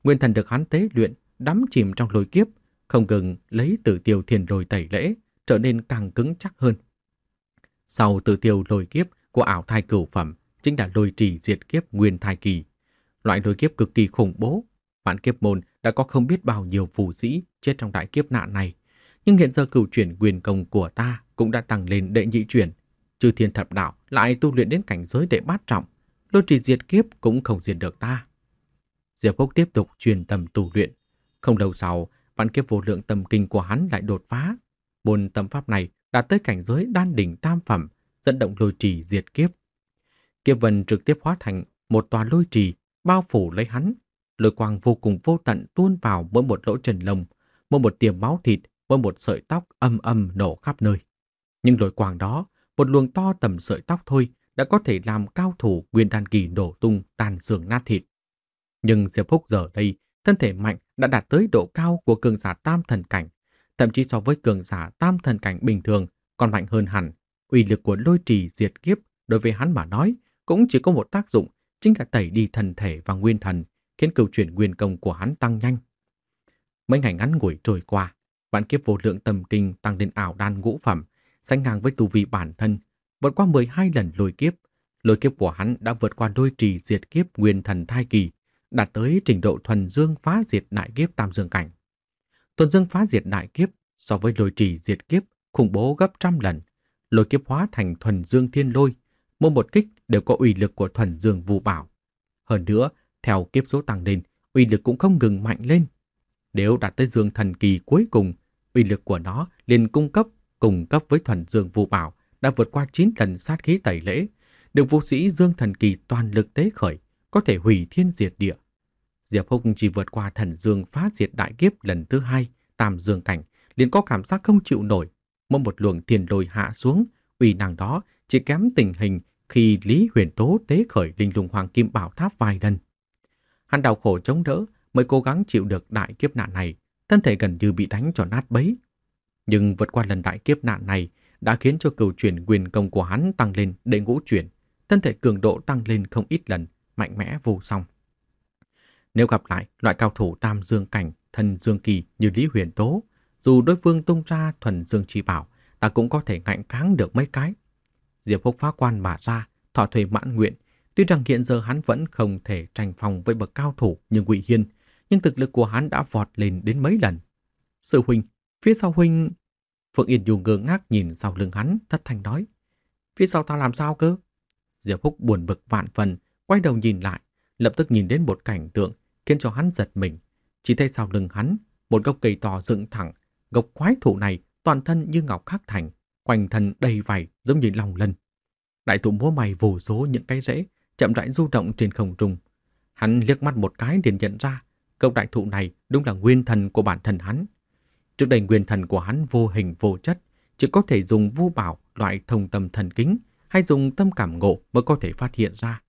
Speaker 1: Nguyên thần được hắn tế luyện, đắm chìm trong lôi kiếp, không ngừng lấy tử tiêu thiên lôi tẩy lễ, trở nên càng cứng chắc hơn. Sau tử tiêu lôi kiếp của ảo thai cửu phẩm chính là lôi trì diệt kiếp nguyên thai kỳ. Loại lôi kiếp cực kỳ khủng bố, vạn kiếp môn đã có không biết bao nhiêu phù sĩ chết trong đại kiếp nạn này. Nhưng hiện giờ cửu chuyển quyền công của ta cũng đã tăng lên đệ nhị chuyển, chư thiên thập đạo lại tu luyện đến cảnh giới đệ bát trọng, lôi trì diệt kiếp cũng không diệt được ta. Diệp Phúc tiếp tục truyền tâm tu luyện. Không lâu sau, vạn kiếp vô lượng tâm kinh của hắn lại đột phá. Bốn tâm pháp này đã tới cảnh giới đan đỉnh tam phẩm, dẫn động lôi trì diệt kiếp. Kiếp vần trực tiếp hóa thành một tòa lôi trì bao phủ lấy hắn. Lôi quang vô cùng vô tận tuôn vào mỗi một lỗ trần lồng, mỗi một tiềm máu thịt, mỗi một sợi tóc âm âm nổ khắp nơi. Nhưng lôi quang đó một luồng to tầm sợi tóc thôi đã có thể làm cao thủ nguyên đan kỳ đổ tung tàn xương nát thịt. Nhưng Diệp Phúc giờ đây, thân thể mạnh đã đạt tới độ cao của cường giả tam thần cảnh, thậm chí so với cường giả tam thần cảnh bình thường còn mạnh hơn hẳn. Uy lực của lôi trì diệt kiếp đối với hắn mà nói cũng chỉ có một tác dụng, chính là tẩy đi thần thể và nguyên thần, khiến cửu chuyển nguyên công của hắn tăng nhanh. Mấy ngày ngắn ngủi trôi qua, vạn kiếp vô lượng tâm kinh tăng lên ảo đan ngũ phẩm, sánh ngang với tu vi bản thân, vượt qua 12 lần lôi kiếp. Lôi kiếp của hắn đã vượt qua đôi trì diệt kiếp nguyên thần thai kỳ, đạt tới trình độ thuần dương phá diệt đại kiếp tam dương cảnh. Thuần dương phá diệt đại kiếp so với lôi trì diệt kiếp khủng bố gấp trăm lần, lôi kiếp hóa thành thuần dương thiên lôi, mỗi một kích đều có uy lực của thuần dương vũ bảo. Hơn nữa, theo kiếp số tăng lên, uy lực cũng không ngừng mạnh lên. Nếu đạt tới dương thần kỳ cuối cùng, uy lực của nó liền cung cấp cùng cấp với thuần dương vũ bảo đã vượt qua 9 lần sát khí tẩy lễ, được vũ sĩ dương thần kỳ toàn lực tế khởi, có thể hủy thiên diệt địa. Diệp Húc chỉ vượt qua thần dương phá diệt đại kiếp lần thứ hai, tam dương cảnh, liền có cảm giác không chịu nổi. Mỗi một luồng thiền lôi hạ xuống, uy năng đó chỉ kém tình hình khi Lý Huyền Tố tế khởi linh lùng hoàng kim bảo tháp vài lần. Hắn đau khổ chống đỡ mới cố gắng chịu được đại kiếp nạn này, thân thể gần như bị đánh cho nát bấy, nhưng vượt qua lần đại kiếp nạn này đã khiến cho cửu chuyển quyền công của hắn tăng lên để ngũ chuyển, thân thể cường độ tăng lên không ít lần, mạnh mẽ vô song. Nếu gặp lại loại cao thủ tam dương cảnh, thần dương kỳ như Lý Huyền Tố, dù đối phương tung ra thuần dương chi bảo, ta cũng có thể ngạnh kháng được mấy cái. Diệp phúc phá quan mà ra, thỏa thuê mãn nguyện, tuy rằng hiện giờ hắn vẫn không thể tranh phòng với bậc cao thủ như Ngụy Hiên, nhưng thực lực của hắn đã vọt lên đến mấy lần. Sư huynh, Phía sau huynh... Phượng Yên Nhu ngơ ngác nhìn sau lưng hắn, thất thanh nói. Phía sau ta làm sao cơ? Diệp Húc buồn bực vạn phần, quay đầu nhìn lại, lập tức nhìn đến một cảnh tượng khiến cho hắn giật mình. Chỉ thấy sau lưng hắn, một gốc cây to dựng thẳng, gốc quái thụ này toàn thân như ngọc khắc thành, quanh thân đầy vảy giống như lòng lân. Đại thụ múa mày vô số những cái rễ, chậm rãi du động trên không trung. Hắn liếc mắt một cái liền nhận ra, gốc đại thụ này đúng là nguyên thần của bản thân hắn. Trước đây nguyên thần của hắn vô hình vô chất, chỉ có thể dùng vu bảo loại thông tâm thần kính hay dùng tâm cảm ngộ mới có thể phát hiện ra.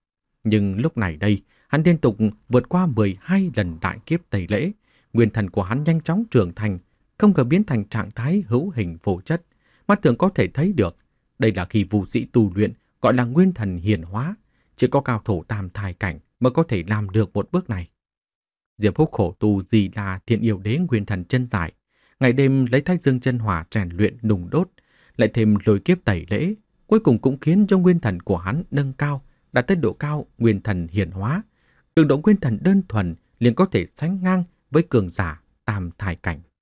Speaker 1: Nhưng lúc này đây, hắn liên tục vượt qua 12 lần đại kiếp tẩy lễ. Nguyên thần của hắn nhanh chóng trưởng thành, không ngờ biến thành trạng thái hữu hình vô chất. Mắt thường có thể thấy được, đây là khi vũ sĩ tu luyện gọi là nguyên thần hiền hóa. Chỉ có cao thủ tam thai cảnh mới có thể làm được một bước này. Diệp Húc khổ tu gì là thiện yêu đế nguyên thần chân dài ngày đêm lấy Thái Dương chân hỏa rèn luyện nùng đốt, lại thêm lôi kiếp tẩy lễ, cuối cùng cũng khiến cho nguyên thần của hắn nâng cao, đạt tới độ cao nguyên thần hiển hóa. Cường độ nguyên thần đơn thuần liền có thể sánh ngang với cường giả tam thải cảnh.